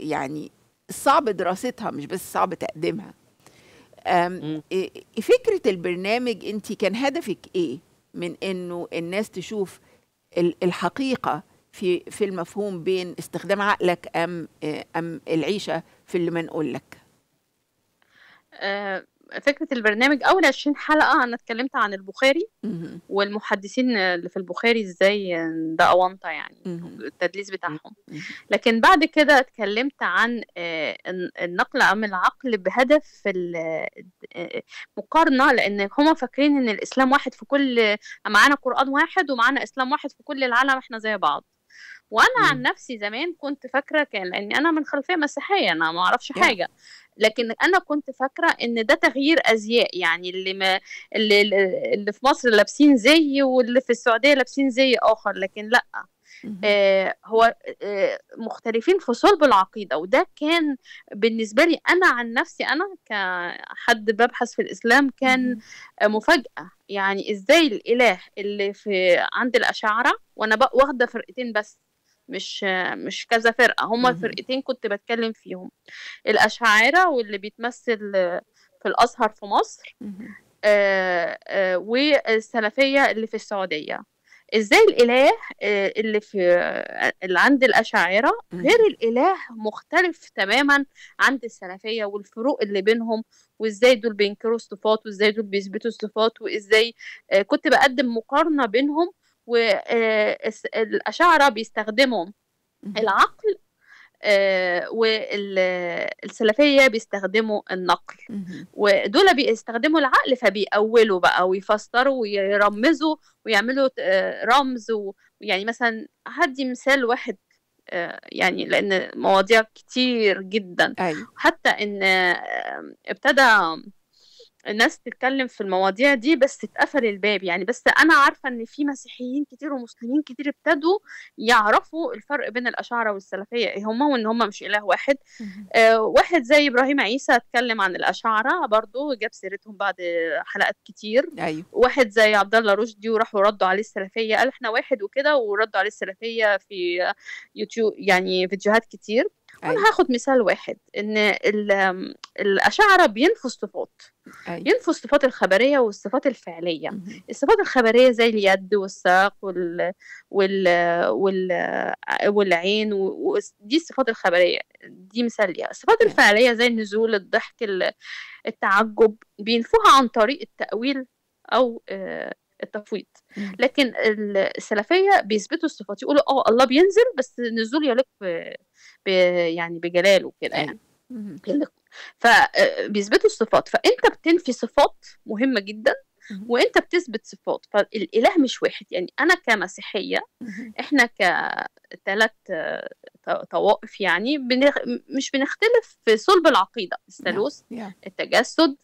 يعني صعب دراستها مش بس صعب تقديمها فكرة البرنامج انت كان هدفك ايه من انه الناس تشوف الحقيقة في في المفهوم بين استخدام عقلك ام ام العيشة في اللي منقول لك أه، فكره البرنامج اول 20 حلقه انا اتكلمت عن البخاري والمحدثين اللي في البخاري ازاي ده اونطه يعني التدليس بتاعهم لكن بعد كده اتكلمت عن آه، النقل ام العقل بهدف آه، مقارنه لان هما فاكرين ان الاسلام واحد في كل معانا قران واحد ومعانا اسلام واحد في كل العالم احنا زي بعض وانا عن نفسي زمان كنت فاكره كان لان انا من خلفيه مسيحيه انا ما اعرفش حاجه لكن انا كنت فاكره ان ده تغيير ازياء يعني اللي ما اللي, اللي في مصر لابسين زي واللي في السعوديه لابسين زي اخر لكن لا آه هو آه مختلفين في صلب العقيدة وده كان بالنسبة لي أنا عن نفسي أنا كحد ببحث في الإسلام كان آه مفاجأة يعني إزاي الإله اللي في عند الأشاعرة وأنا واخدة فرقتين بس مش مش كذا فرقة هما الفرقتين كنت بتكلم فيهم الأشاعرة واللي بيتمثل في الأزهر في مصر آه، آه، والسلفية اللي في السعودية ازاي الاله آه، اللي في اللي عند الاشاعره غير الاله مختلف تماما عند السلفيه والفروق اللي بينهم وازاي دول بينكروا الصفات وازاي دول بيثبتوا الصفات وازاي كنت بقدم مقارنه بينهم والأشعرة بيستخدموا العقل آه، والسلفية بيستخدموا النقل ودول بيستخدموا العقل فبيأولوا بقى ويفسروا ويرمزوا ويعملوا آه، رمز ويعني مثلا هدي مثال واحد آه، يعني لأن مواضيع كتير جدا أيوة. حتى إن ابتدى الناس تتكلم في المواضيع دي بس اتقفل الباب يعني بس انا عارفه ان في مسيحيين كتير ومسلمين كتير ابتدوا يعرفوا الفرق بين الاشاعره والسلفيه ايه هما وان هما مش اله واحد آه واحد زي ابراهيم عيسى اتكلم عن الاشاعره برضه جاب سيرتهم بعد حلقات كتير أيوه. واحد زي عبد الله رشدي وراحوا ردوا عليه السلفيه قال احنا واحد وكده وردوا عليه السلفيه في يوتيوب يعني فيديوهات كتير أيوة. أنا هاخد مثال واحد إن الأشاعرة بينفوا صفات أيوة. ينفوا الصفات الخبرية والصفات الفعلية مم. الصفات الخبرية زي اليد والساق وال... وال... وال... والعين و... دي الصفات الخبرية دي مثال ليها الصفات أيوة. الفعلية زي النزول الضحك التعجب بينفوها عن طريق التأويل أو آه، التفويض لكن السلفيه بيثبتوا الصفات يقولوا اه الله بينزل بس نزول يليق ب... يعني بجلاله كده أيوة. يعني فبيثبتوا آه، الصفات فانت بتنفي صفات مهمه جدا وانت بتثبت صفات فالاله مش واحد يعني انا كمسيحيه احنا كثلاث آه، طوائف يعني بنخ... مش بنختلف في صلب العقيده الثالوث التجسد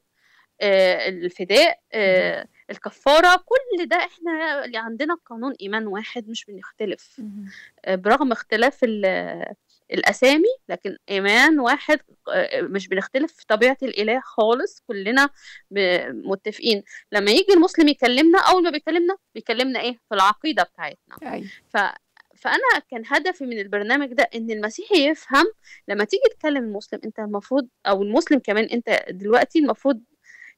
آه، الفداء آه، الكفارة كل ده احنا اللي عندنا قانون إيمان واحد مش بنختلف آه، برغم اختلاف الأسامي لكن إيمان واحد مش بنختلف في طبيعة الإله خالص كلنا متفقين لما يجي المسلم يكلمنا أول ما بيكلمنا بيكلمنا إيه في العقيدة بتاعتنا أيوة. ف... فانا كان هدفي من البرنامج ده ان المسيحي يفهم لما تيجي تكلم المسلم انت المفروض او المسلم كمان انت دلوقتي المفروض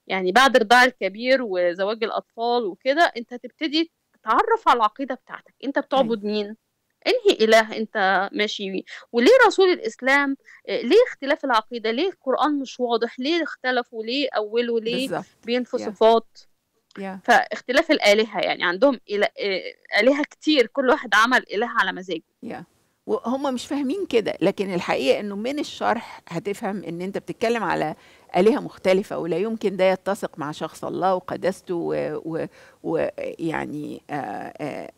يعني بعد الرضاع الكبير وزواج الأطفال وكده أنت تبتدي تتعرف على العقيدة بتاعتك أنت بتعبد مين انهي اله انت ماشي بيه وليه رسول الاسلام آه، ليه اختلاف العقيده ليه القران مش واضح ليه اختلفوا ليه اولوا ليه بين صفات yeah. yeah. فاختلاف الالهه يعني عندهم آه، الهه كتير كل واحد عمل اله على مزاجه yeah. وهم مش فاهمين كده لكن الحقيقه انه من الشرح هتفهم ان انت بتتكلم على آلهة مختلفة ولا يمكن ده يتسق مع شخص الله وقدسته ويعني آه، آه،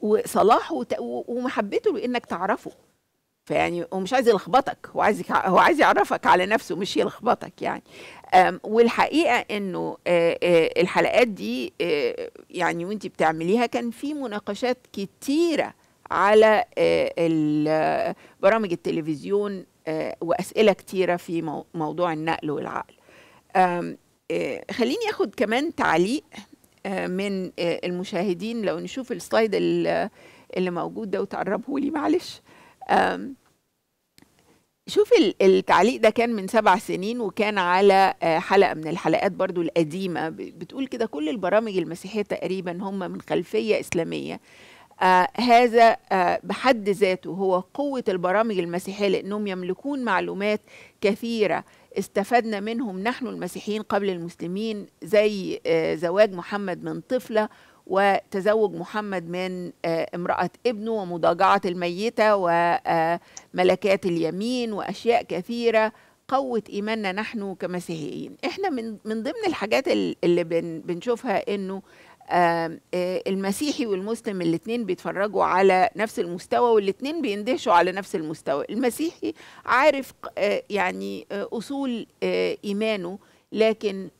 وصلاحه ومحبته لانك تعرفه فيعني هو مش عايز يلخبطك هو عايز هو عايز يعرفك على نفسه مش يلخبطك يعني والحقيقه انه آه، الحلقات دي يعني وانت بتعمليها كان في مناقشات كتيره على برامج التلفزيون آه، واسئله كتيره في موضوع النقل والعقل آه، خليني اخد كمان تعليق آه، من المشاهدين لو نشوف السلايد اللي موجود ده وتقربه لي معلش شوف التعليق ده كان من سبع سنين وكان على حلقة من الحلقات برضو القديمة بتقول كده كل البرامج المسيحية تقريبا هم من خلفية إسلامية آه، هذا آه، بحد ذاته هو قوة البرامج المسيحية لأنهم يملكون معلومات كثيرة استفدنا منهم نحن المسيحيين قبل المسلمين زي آه، زواج محمد من طفلة وتزوج محمد من امرأة ابنه ومضاجعة الميتة وملكات اليمين وأشياء كثيرة قوة إيماننا نحن كمسيحيين إحنا من, من ضمن الحاجات اللي بنشوفها إنه آه، المسيحي والمسلم الاثنين بيتفرجوا على نفس المستوى والاثنين بيندهشوا على نفس المستوى المسيحي عارف آه، يعني آه، أصول إيمانه لكن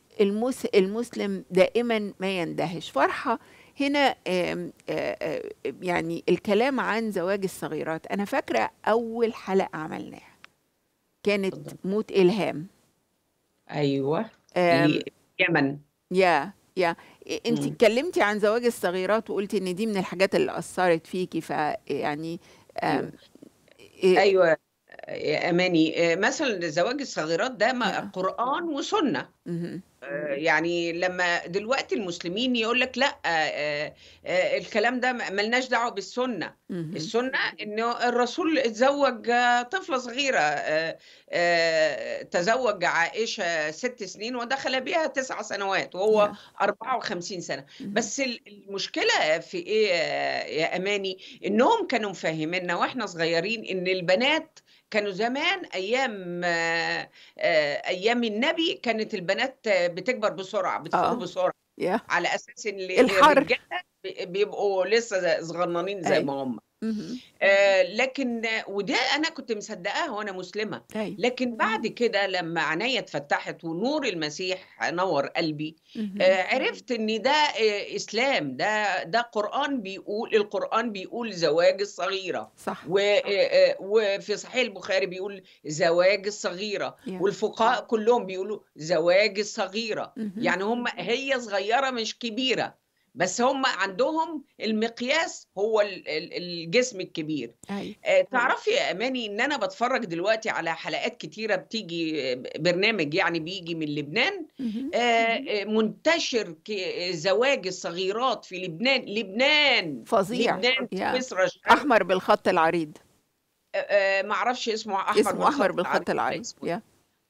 المسلم دائما ما يندهش فرحة هنا يعني الكلام عن زواج الصغيرات أنا فاكرة أول حلقة عملناها كانت موت إلهام أيوة اليمن يا يعني انت اتكلمتي عن زواج الصغيرات وقلتي ان دي من الحاجات اللي اثرت فيكي فيعني أيوة. إيه؟ ايوه آه، يا اماني آه، مثلا زواج الصغيرات ده ما نعم. قران وسنه مم. يعني لما دلوقتي المسلمين يقول لك لا آه، آه، آه، الكلام ده ملناش دعوه بالسنه السنه ان الرسول اتزوج طفله صغيره تزوج عائشه ست سنين ودخل بها تسع سنوات وهو 54 سنه بس المشكله في ايه يا اماني انهم كانوا مفهميننا واحنا صغيرين ان البنات كانوا زمان ايام آه، ايام النبي كانت البنات بتكبر بسرعه بتفوق آه. بسرعه على اساس ان الحر بيبقوا لسه صغننين زي أيوه. ما هم آه، لكن وده انا كنت مصدقاها وانا مسلمه أيوة. لكن بعد كده لما عينيا اتفتحت ونور المسيح نور قلبي آه، عرفت ان ده آه، اسلام ده ده قران بيقول القران بيقول زواج الصغيره صح وفي صحيح البخاري بيقول زواج الصغيره والفقهاء كلهم بيقولوا زواج الصغيره يعني هم هي صغيره مش كبيره بس هم عندهم المقياس هو الجسم الكبير أي. أيوة. آه، تعرفي يا اماني ان انا بتفرج دلوقتي على حلقات كتيره بتيجي آه، برنامج يعني بيجي من لبنان آه، منتشر زواج الصغيرات في لبنان لبنان فظيع لبنان مصر احمر بالخط العريض معرفش اسمه احمر اسمه احمر بالخط العريض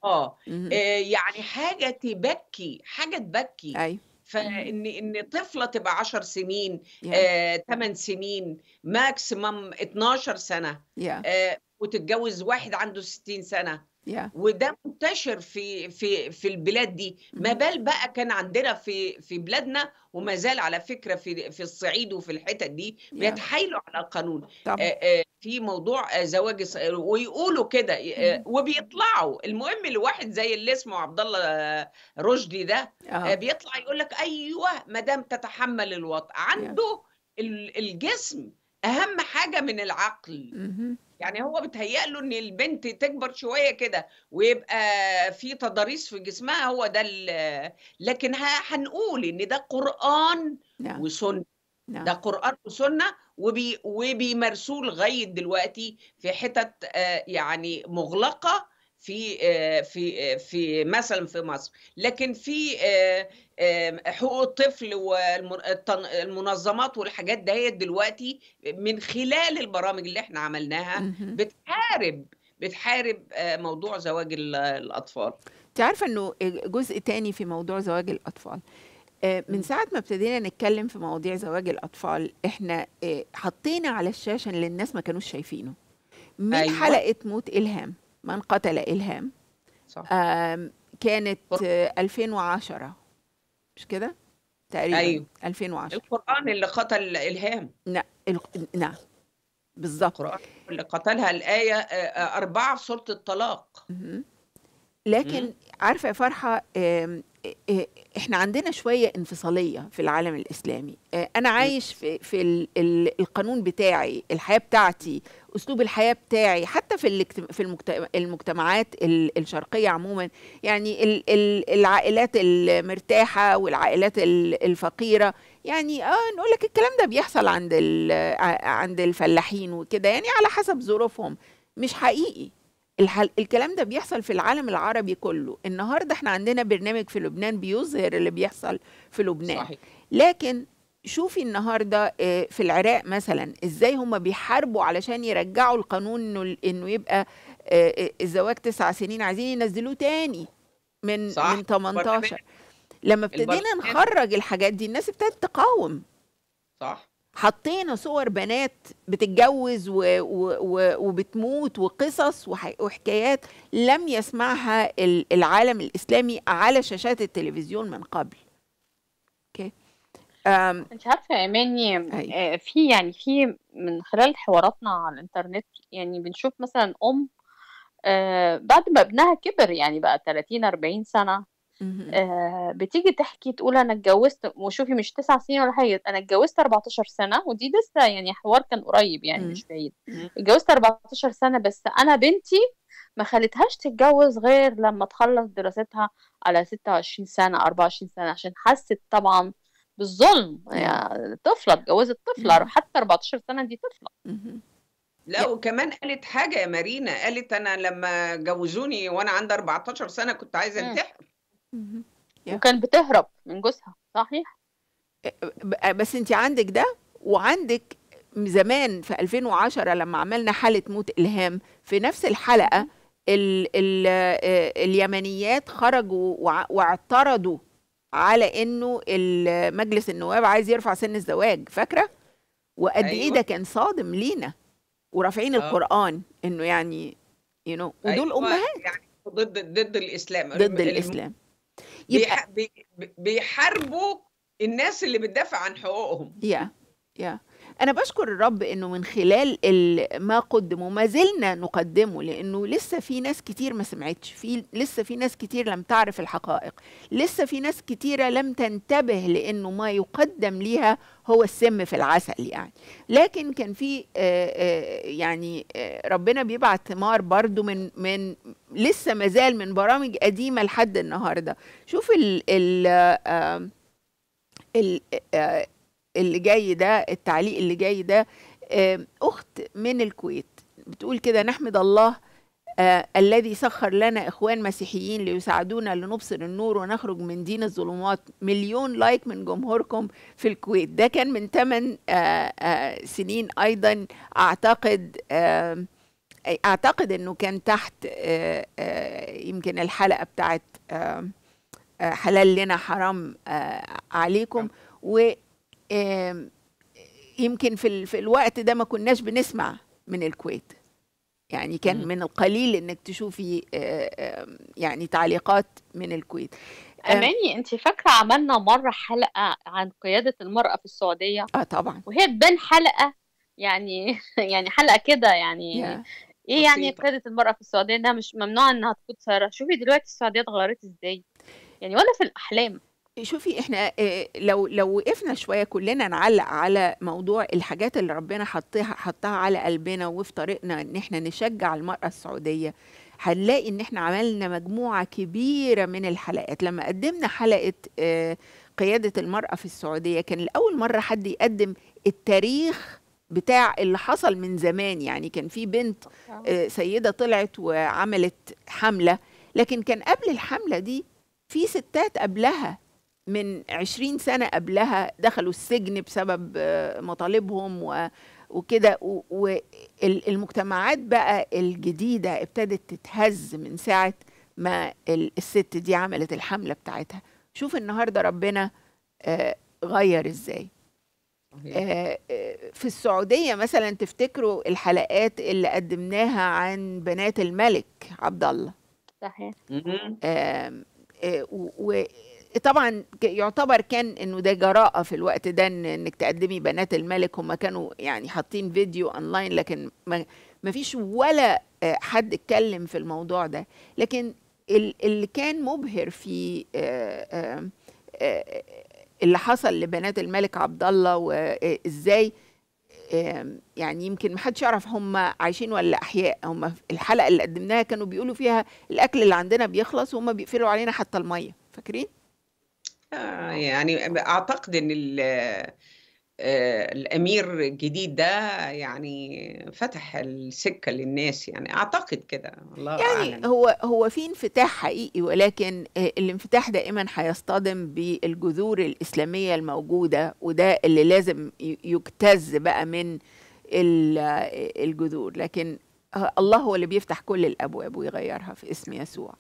اه يعني حاجه تبكي حاجه تبكي أيوة. فان ان طفله تبقى 10 سنين yeah. آه، 8 سنين ماكسيمم 12 سنه yeah. آه، وتتجوز واحد عنده 60 سنه yeah. وده منتشر في في في البلاد دي ما بال بقى كان عندنا في في بلادنا وما زال على فكره في في الصعيد وفي الحتت دي بيتحايلوا على القانون آآ آه، آه، في موضوع آه، زواج ويقولوا كده وبيطلعوا المهم الواحد زي اللي اسمه عبد الله رشدي ده بيطلع يقول لك ايوه ما دام تتحمل الوطء عنده yeah. الجسم اهم حاجه من العقل يعني هو بتهيأ له ان البنت تكبر شويه كده ويبقى في تضاريس في جسمها هو ده لكن هنقول ان ده قران نعم. وسنه نعم. ده قران وسنه وبي وبيمارسوه لغايه دلوقتي في حتت آه، يعني مغلقه في آه، في آه، في مثلا في مصر لكن في حقوق الطفل والمنظمات والحاجات دهيت دلوقتي من خلال البرامج اللي احنا عملناها بتحارب بتحارب آه، موضوع زواج الاطفال انت عارفه انه جزء تاني في موضوع زواج الاطفال آه، من ساعة ما ابتدينا نتكلم في مواضيع زواج الأطفال احنا آه، حطينا على الشاشة اللي الناس ما كانوش شايفينه من أيوة. حلقة موت إلهام من قتل إلهام صح. كانت 2010 مش كده؟ تقريبا أيوه. 2010 القرآن اللي قتل إلهام نعم ال... نعم بالظبط القرآن اللي قتلها الآية آه، آه، أربعة في سورة الطلاق لكن عارفة يا فرحة آه، احنا عندنا شويه انفصاليه في العالم الاسلامي آه، انا عايش في في القانون بتاعي الحياه بتاعتي اسلوب الحياه بتاعي حتى في في المجتمعات الشرقيه عموما يعني العائلات المرتاحه والعائلات الفقيره يعني اه نقول لك الكلام ده بيحصل عند آه، عند الفلاحين وكده يعني على حسب ظروفهم مش حقيقي الحل... الكلام ده بيحصل في العالم العربي كله النهارده احنا عندنا برنامج في لبنان بيظهر اللي بيحصل في لبنان صحيح. لكن شوفي النهارده آه، في العراق مثلا ازاي هم بيحاربوا علشان يرجعوا القانون انه انه يبقى آه، آه، الزواج تسع سنين عايزين ينزلوه تاني من صح. من 18 لما ابتدينا نخرج الحاجات دي الناس ابتدت تقاوم صح حطينا صور بنات بتتجوز و و و وبتموت وقصص وحكايات لم يسمعها العالم الاسلامي على شاشات التلفزيون من قبل اوكي انت عارفه يا ايماني أيوة. آه، في يعني في من خلال حواراتنا على الانترنت يعني بنشوف مثلا ام آه، بعد ما ابنها كبر يعني بقى 30 40 سنه آه، بتيجي تحكي تقول انا اتجوزت وشوفي مش تسع سنين ولا حاجه انا اتجوزت 14 سنه ودي لسه يعني حوار كان قريب يعني مش بعيد اتجوزت 14 سنه بس انا بنتي ما خلتهاش تتجوز غير لما تخلص دراستها على 26 سنه 24 سنه عشان حست طبعا بالظلم يعني طفله اتجوزت طفله حتى 14 سنه دي طفله لا وكمان قالت حاجه يا مارينا قالت انا لما جوزوني وانا عندي 14 سنه كنت عايزه انتحر وكانت بتهرب من جوزها صحيح إيه، آه، بس انت عندك ده وعندك زمان في 2010 لما عملنا حاله موت الهام في نفس الحلقه الـ الـ آه، اليمنيات خرجوا واعترضوا على انه مجلس النواب عايز يرفع سن الزواج فاكره وقد ايه ده أيوة. كان صادم لينا ورافعين آه. القران انه يعني يو you know. ودول أيوة امهات يعني ضد ضد الاسلام ضد الاسلام يبقى بيحاربوا الناس اللي بتدافع عن حقوقهم يا yeah. يا yeah. انا بشكر الرب انه من خلال ما قدمه ما زلنا نقدمه لانه لسه في ناس كتير ما سمعتش في لسه في ناس كتير لم تعرف الحقائق لسه في ناس كتيره لم تنتبه لانه ما يقدم ليها هو السم في العسل يعني لكن كان في آه، آه، يعني آه، ربنا بيبعت ثمار برضو من من لسه ما زال من برامج قديمه لحد النهارده شوف ال ال اللي جاي ده التعليق اللي جاي ده أخت من الكويت بتقول كده نحمد الله آه الذي سخر لنا إخوان مسيحيين ليساعدونا لنبصر النور ونخرج من دين الظلمات مليون لايك من جمهوركم في الكويت ده كان من 8 آه آه سنين أيضا أعتقد آه أعتقد أنه كان تحت آه آه يمكن الحلقة بتاعت آه حلال لنا حرام آه عليكم نعم. و يمكن في, في الوقت ده ما كناش بنسمع من الكويت يعني كان من القليل انك تشوفي آه، يعني تعليقات من الكويت اماني انت فاكره عملنا مره حلقه عن قياده المراه في السعوديه اه طبعا وهي تبان حلقه يعني يعني حلقه كده يعني yeah. ايه يعني قياده المراه في السعوديه انها مش ممنوع انها تقود سياره شوفي دلوقتي السعوديه اتغيرت ازاي يعني ولا في الاحلام شوفي احنا آه، لو لو وقفنا شويه كلنا نعلق على موضوع الحاجات اللي ربنا حطها حطها على قلبنا وفي طريقنا ان احنا نشجع المراه السعوديه هنلاقي ان احنا عملنا مجموعه كبيره من الحلقات لما قدمنا حلقه آه، قياده المراه في السعوديه كان لاول مره حد يقدم التاريخ بتاع اللي حصل من زمان يعني كان في بنت آه، سيده طلعت وعملت حمله لكن كان قبل الحمله دي في ستات قبلها من عشرين سنة قبلها دخلوا السجن بسبب آه، مطالبهم وكده والمجتمعات بقى الجديدة ابتدت تتهز من ساعة ما الست دي عملت الحملة بتاعتها شوف النهاردة ربنا آه، غير ازاي آه، في السعودية مثلا تفتكروا الحلقات اللي قدمناها عن بنات الملك عبد الله صحيح طبعا يعتبر كان انه ده جراءه في الوقت ده إن انك تقدمي بنات الملك هم كانوا يعني حاطين فيديو اونلاين لكن ما فيش ولا آه، حد اتكلم في الموضوع ده لكن اللي كان مبهر في آه، آه، اللي حصل لبنات الملك عبد الله وازاي يعني يمكن محدش يعرف هم عايشين ولا احياء هم الحلقه اللي قدمناها كانوا بيقولوا فيها الاكل اللي عندنا بيخلص وهم بيقفلوا علينا حتى الميه فاكرين آه، يعني أعتقد إن آه، الأمير الجديد ده يعني فتح السكة للناس يعني أعتقد كده الله يعني أعلم. هو هو في انفتاح حقيقي ولكن آه، الانفتاح دائما هيصطدم بالجذور الإسلامية الموجودة وده اللي لازم يجتز بقى من الجذور لكن الله هو اللي بيفتح كل الأبواب ويغيرها في اسم يسوع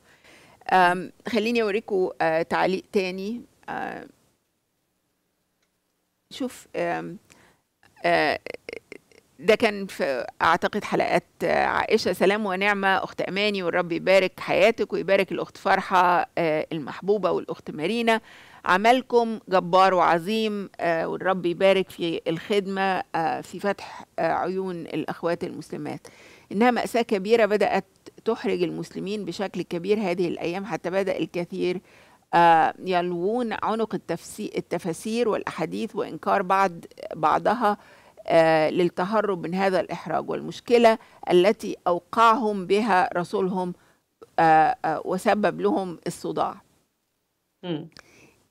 خليني أوريكم تعليق تاني آه، شوف آه، ده كان في اعتقد حلقات عائشه سلام ونعمه اخت اماني والرب يبارك حياتك ويبارك الاخت فرحه آه، المحبوبه والاخت مارينا عملكم جبار وعظيم والرب يبارك في الخدمه في فتح عيون الاخوات المسلمات انها ماساه كبيره بدات تحرج المسلمين بشكل كبير هذه الايام حتى بدا الكثير آه، يلوون عنق التفاسير والأحاديث وإنكار بعض بعضها آه، للتهرب من هذا الإحراج والمشكلة التي أوقعهم بها رسولهم آه، وسبب لهم الصداع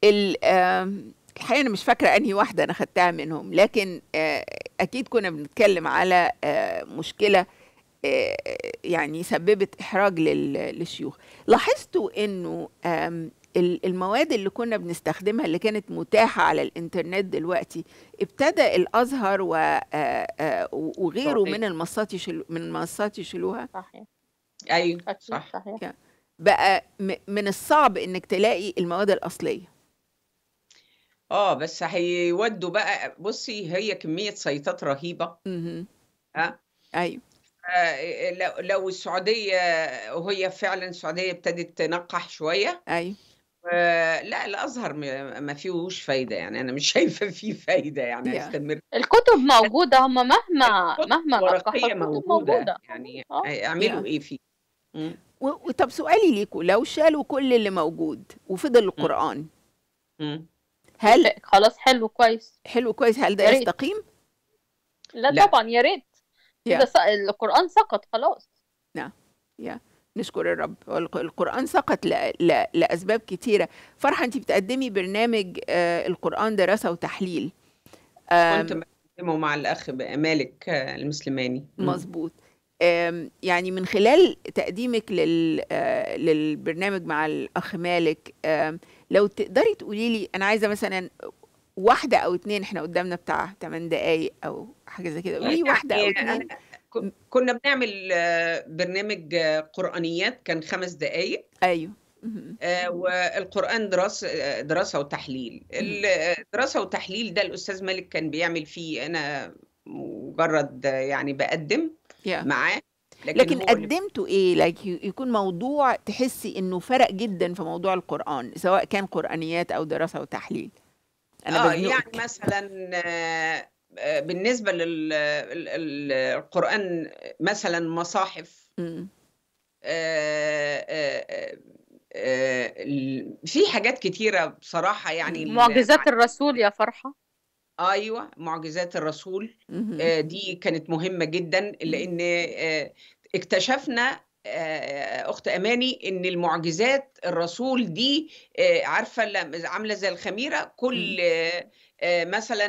الحقيقة أنا مش فاكرة أنهي واحدة أنا خدتها منهم لكن أكيد كنا بنتكلم على مشكلة يعني سببت إحراج للشيوخ لاحظتوا أنه المواد اللي كنا بنستخدمها اللي كانت متاحة على الإنترنت دلوقتي ابتدى الأزهر آه، آه، وغيره من المنصات من المنصات يشيلوها صحيح أيوه صح. صحيح بقى من الصعب إنك تلاقي المواد الأصلية اه بس هيودوا بقى بصي هي كمية سيطات رهيبة اها أه؟ ايوه لو لو السعودية وهي فعلا السعودية ابتدت تنقح شوية أيوة آه، لا الازهر ما فيهوش فايده يعني انا مش شايفه فيه فايده يعني استمر الكتب موجوده هم مهما مهما الورقيه موجودة, موجوده يعني آه. اعملوا ايه فيه طب سؤالي ليكوا لو شالوا كل اللي موجود وفضل القران هل خلاص حلو كويس حلو كويس هل ده يستقيم لا, لا طبعا يا ريت yeah. القران سقط خلاص نعم yeah. yeah. نشكر الرب القرآن سقط لأسباب كتيرة فرحة أنت بتقدمي برنامج آه، القرآن دراسة وتحليل كنت بقدمه مع الأخ مالك آه، المسلماني مظبوط يعني من خلال تقديمك آه، للبرنامج مع الأخ مالك لو تقدري تقولي لي أنا عايزة مثلا واحدة أو اتنين احنا قدامنا بتاع 8 دقايق أو حاجة زي كده قولي يعني واحدة أو اتنين كنا بنعمل آه، برنامج آه، قرآنيات كان خمس دقايق أيوه آه، والقرآن دراسة دراسة وتحليل الدراسة وتحليل ده الأستاذ مالك كان بيعمل فيه أنا مجرد يعني بقدم yeah. معاه لكن, لكن قدمتوا ايه لك يكون موضوع تحسي انه فرق جدا في موضوع القران سواء كان قرانيات او دراسه وتحليل انا اه يعني مثلا بالنسبه للقران مثلا مصاحف آه، آه، آه، في حاجات كتيره بصراحه يعني معجزات الرسول يا فرحه ايوه معجزات الرسول دي كانت مهمه جدا لان اكتشفنا آه، اخت اماني ان المعجزات الرسول دي آه، عارفه عامله زي الخميره كل آه، مثلا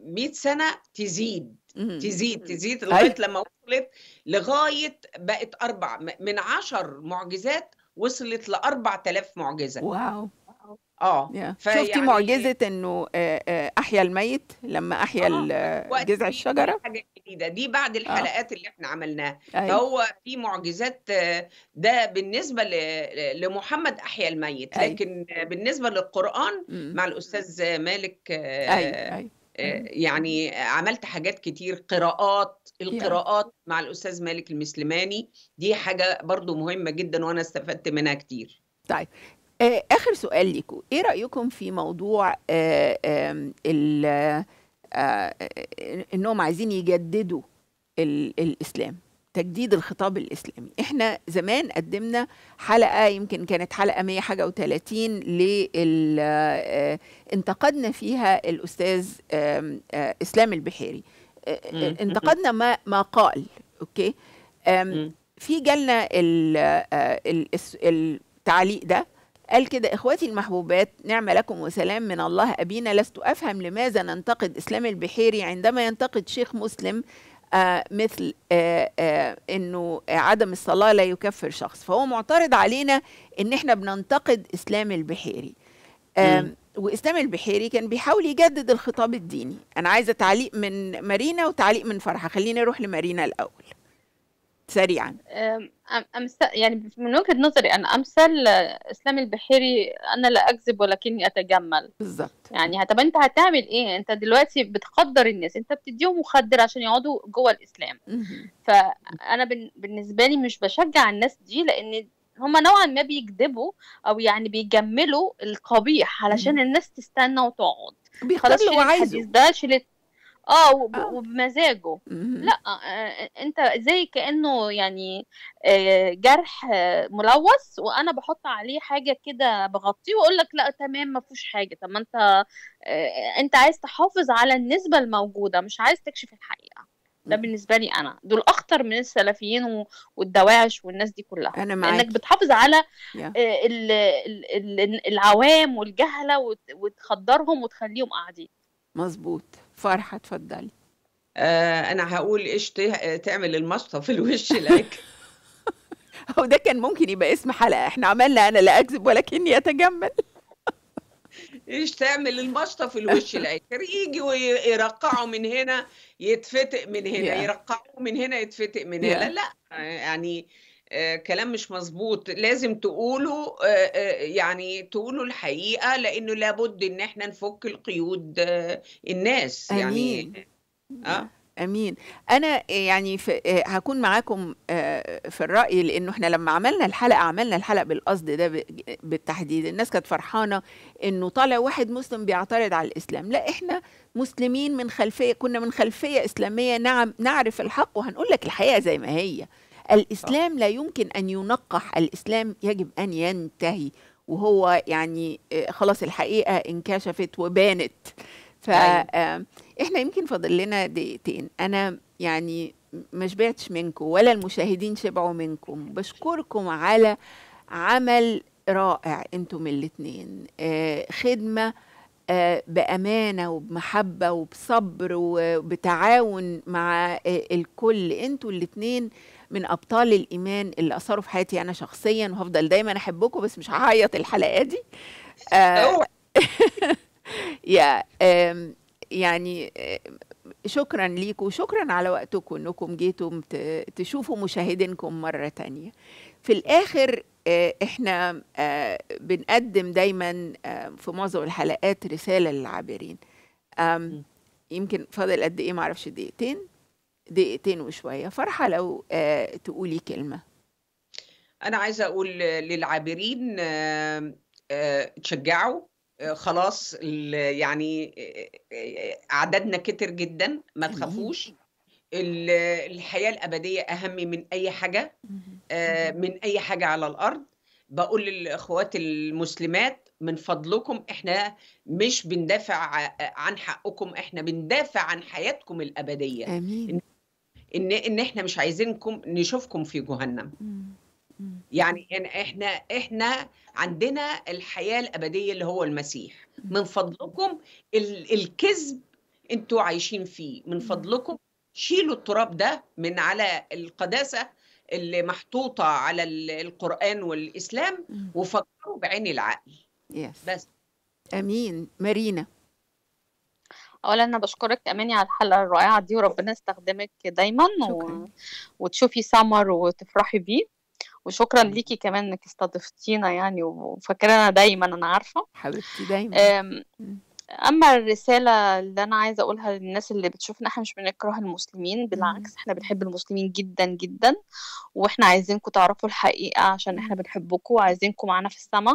100 سنه تزيد تزيد تزيد أيوه. لغايه لما وصلت لغايه بقت اربع من عشر معجزات وصلت لأربع تلاف معجزه واو اه yeah. شفتي معجزه انه آه، آه، احيا الميت لما احيا آه. جذع الشجره حاجه جديده دي بعد الحلقات أوه. اللي احنا عملناها أيوة. فهو في معجزات ده بالنسبه لمحمد احيا الميت أيوة. لكن بالنسبه للقران م. مع الاستاذ مالك أيوة. أيوة. يعني عملت حاجات كتير قراءات القراءات مع الاستاذ مالك المسلماني دي حاجه برضو مهمه جدا وانا استفدت منها كتير طيب آه، اخر سؤال ليكم ايه رايكم في موضوع آه آه ال آه, آه، انهم عايزين يجددوا الاسلام تجديد الخطاب الاسلامي احنا زمان قدمنا حلقه يمكن كانت حلقه 100 حاجه و30 آه، انتقدنا فيها الاستاذ اسلام البحيري انتقدنا ما ما قال اوكي في جالنا التعليق ده قال كده إخواتي المحبوبات نعم لكم وسلام من الله أبينا لست أفهم لماذا ننتقد إسلام البحيري عندما ينتقد شيخ مسلم آه, مثل آه, آه, انه عدم الصلاه لا يكفر شخص فهو معترض علينا ان احنا بننتقد اسلام البحيري واسلام البحيري كان بيحاول يجدد الخطاب الديني انا عايزه تعليق من مارينا وتعليق من فرحه خليني اروح لمارينا الاول سريعا أمثل يعني من وجهة نظري أنا أمثل إسلام البحيري أنا لا أكذب ولكني أتجمل بالظبط يعني طب أنت هتعمل إيه؟ أنت دلوقتي بتقدر الناس أنت بتديهم مخدر عشان يقعدوا جوه الإسلام فأنا بالنسبة لي مش بشجع الناس دي لأن هما نوعا ما بيكذبوا أو يعني بيجملوا القبيح علشان الناس تستنى وتقعد خلاص شيل الحديث ده شيل آه،, اه وبمزاجه لا آه، آه، انت زي كانه يعني جرح ملوث وانا بحط عليه حاجه كده بغطيه واقول لك لا تمام ما فيهوش حاجه طب ما انت انت عايز تحافظ على النسبه الموجوده مش عايز تكشف الحقيقه ده بالنسبه لي انا دول اخطر من السلفيين والدواعش والناس دي كلها انا معاك انك بتحافظ على yeah. العوام والجهله وتخدرهم وتخليهم قاعدين مظبوط فرحه اتفضلي آه، انا هقول ايش تعمل المشطه في الوش لك هو ده كان ممكن يبقى اسم حلقه احنا عملنا انا لا اكذب ولكني اتجمل ايش تعمل المشطه في الوش الآخر يجي ويرقعه من هنا يتفتق من هنا yeah. من هنا يتفتق من هنا yeah. لا يعني آه، كلام مش مظبوط لازم تقولوا آه، آه، يعني تقولوا الحقيقه لانه لابد ان احنا نفك القيود الناس يعني اه امين انا يعني هكون معاكم في الراي لانه احنا لما عملنا الحلقه عملنا الحلقه بالقصد ده بالتحديد الناس كانت فرحانه انه طالع واحد مسلم بيعترض على الاسلام لا احنا مسلمين من خلفيه كنا من خلفيه اسلاميه نعم نعرف الحق وهنقول لك الحقيقه زي ما هي الإسلام لا يمكن أن ينقح الإسلام يجب أن ينتهي وهو يعني آه، خلاص الحقيقة انكشفت وبانت فإحنا أيوه. آه، يمكن فاضل لنا دقيقتين أنا يعني ما شبعتش منكم ولا المشاهدين شبعوا منكم بشكركم على عمل رائع انتم الاثنين آه، خدمة بأمانة وبمحبة وبصبر وبتعاون مع الكل انتوا الاثنين من ابطال الايمان اللي اثروا في حياتي انا شخصيا وهفضل دايما احبكم بس مش هعيط الحلقه دي آه، يا يعني شكرا ليكم وشكرا على وقتكم انكم جيتوا تشوفوا مشاهدينكم مره تانية في الاخر آه، احنا آه، بنقدم دايما في معظم الحلقات رساله للعابرين يمكن فاضل قد ايه معرفش دقيقتين دقيقتين وشوية فرحة لو آه، تقولي كلمة أنا عايزة أقول للعابرين آه، آه، تشجعوا خلاص يعني عددنا كتر جدا ما تخافوش الحياة الأبدية أهم من أي حاجة من أي حاجة على الأرض بقول للأخوات المسلمات من فضلكم احنا مش بندافع عن حقكم احنا بندافع عن حياتكم الابديه امين ان ان احنا مش عايزينكم نشوفكم في جهنم يعني احنا احنا عندنا الحياه الابديه اللي هو المسيح من فضلكم الكذب انتوا عايشين فيه من فضلكم شيلوا التراب ده من على القداسه اللي محطوطه على القران والاسلام وفكروا بعين العقل بس امين مارينا اولا انا بشكرك اماني على الحلقه الرائعه دي وربنا يستخدمك دايما و... وتشوفي سمر وتفرحي بيه وشكرا ليكي كمان انك استضفتينا يعني وفاكرانا دايما انا عارفه حبيبتي دايما اما الرساله اللي انا عايزه اقولها للناس اللي بتشوفنا احنا مش بنكره المسلمين بالعكس احنا بنحب المسلمين جدا جدا واحنا عايزينكم تعرفوا الحقيقه عشان احنا بنحبكم وعايزينكم معانا في السماء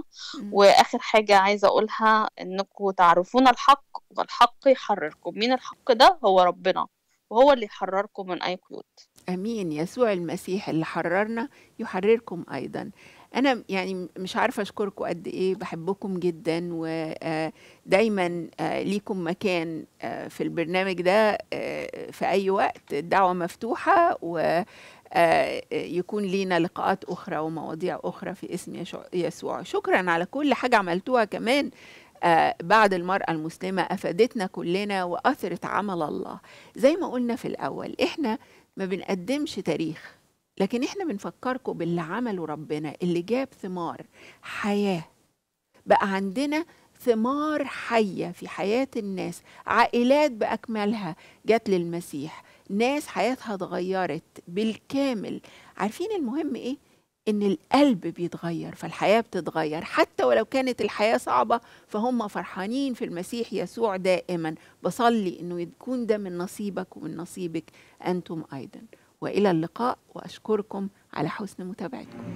واخر حاجه عايزه اقولها انكم تعرفون الحق والحق يحرركم مين الحق ده هو ربنا وهو اللي يحرركم من اي قيود امين يسوع المسيح اللي حررنا يحرركم ايضا انا يعني مش عارفه اشكركم قد ايه بحبكم جدا ودايما آه، آه، ليكم مكان آه، في البرنامج ده في اي وقت الدعوه مفتوحه و يكون لينا لقاءات أخرى ومواضيع أخرى في اسم يسوع شكرا على كل حاجة عملتوها كمان بعد المرأة المسلمة أفادتنا كلنا وأثرت عمل الله زي ما قلنا في الأول إحنا ما بنقدمش تاريخ لكن احنا بنفكركم باللي عمله ربنا اللي جاب ثمار حياه بقى عندنا ثمار حيه في حياه الناس عائلات باكملها جت للمسيح ناس حياتها اتغيرت بالكامل عارفين المهم ايه ان القلب بيتغير فالحياه بتتغير حتى ولو كانت الحياه صعبه فهم فرحانين في المسيح يسوع دائما بصلي انه يكون ده من نصيبك ومن نصيبك انتم ايضا والى اللقاء واشكركم على حسن متابعتكم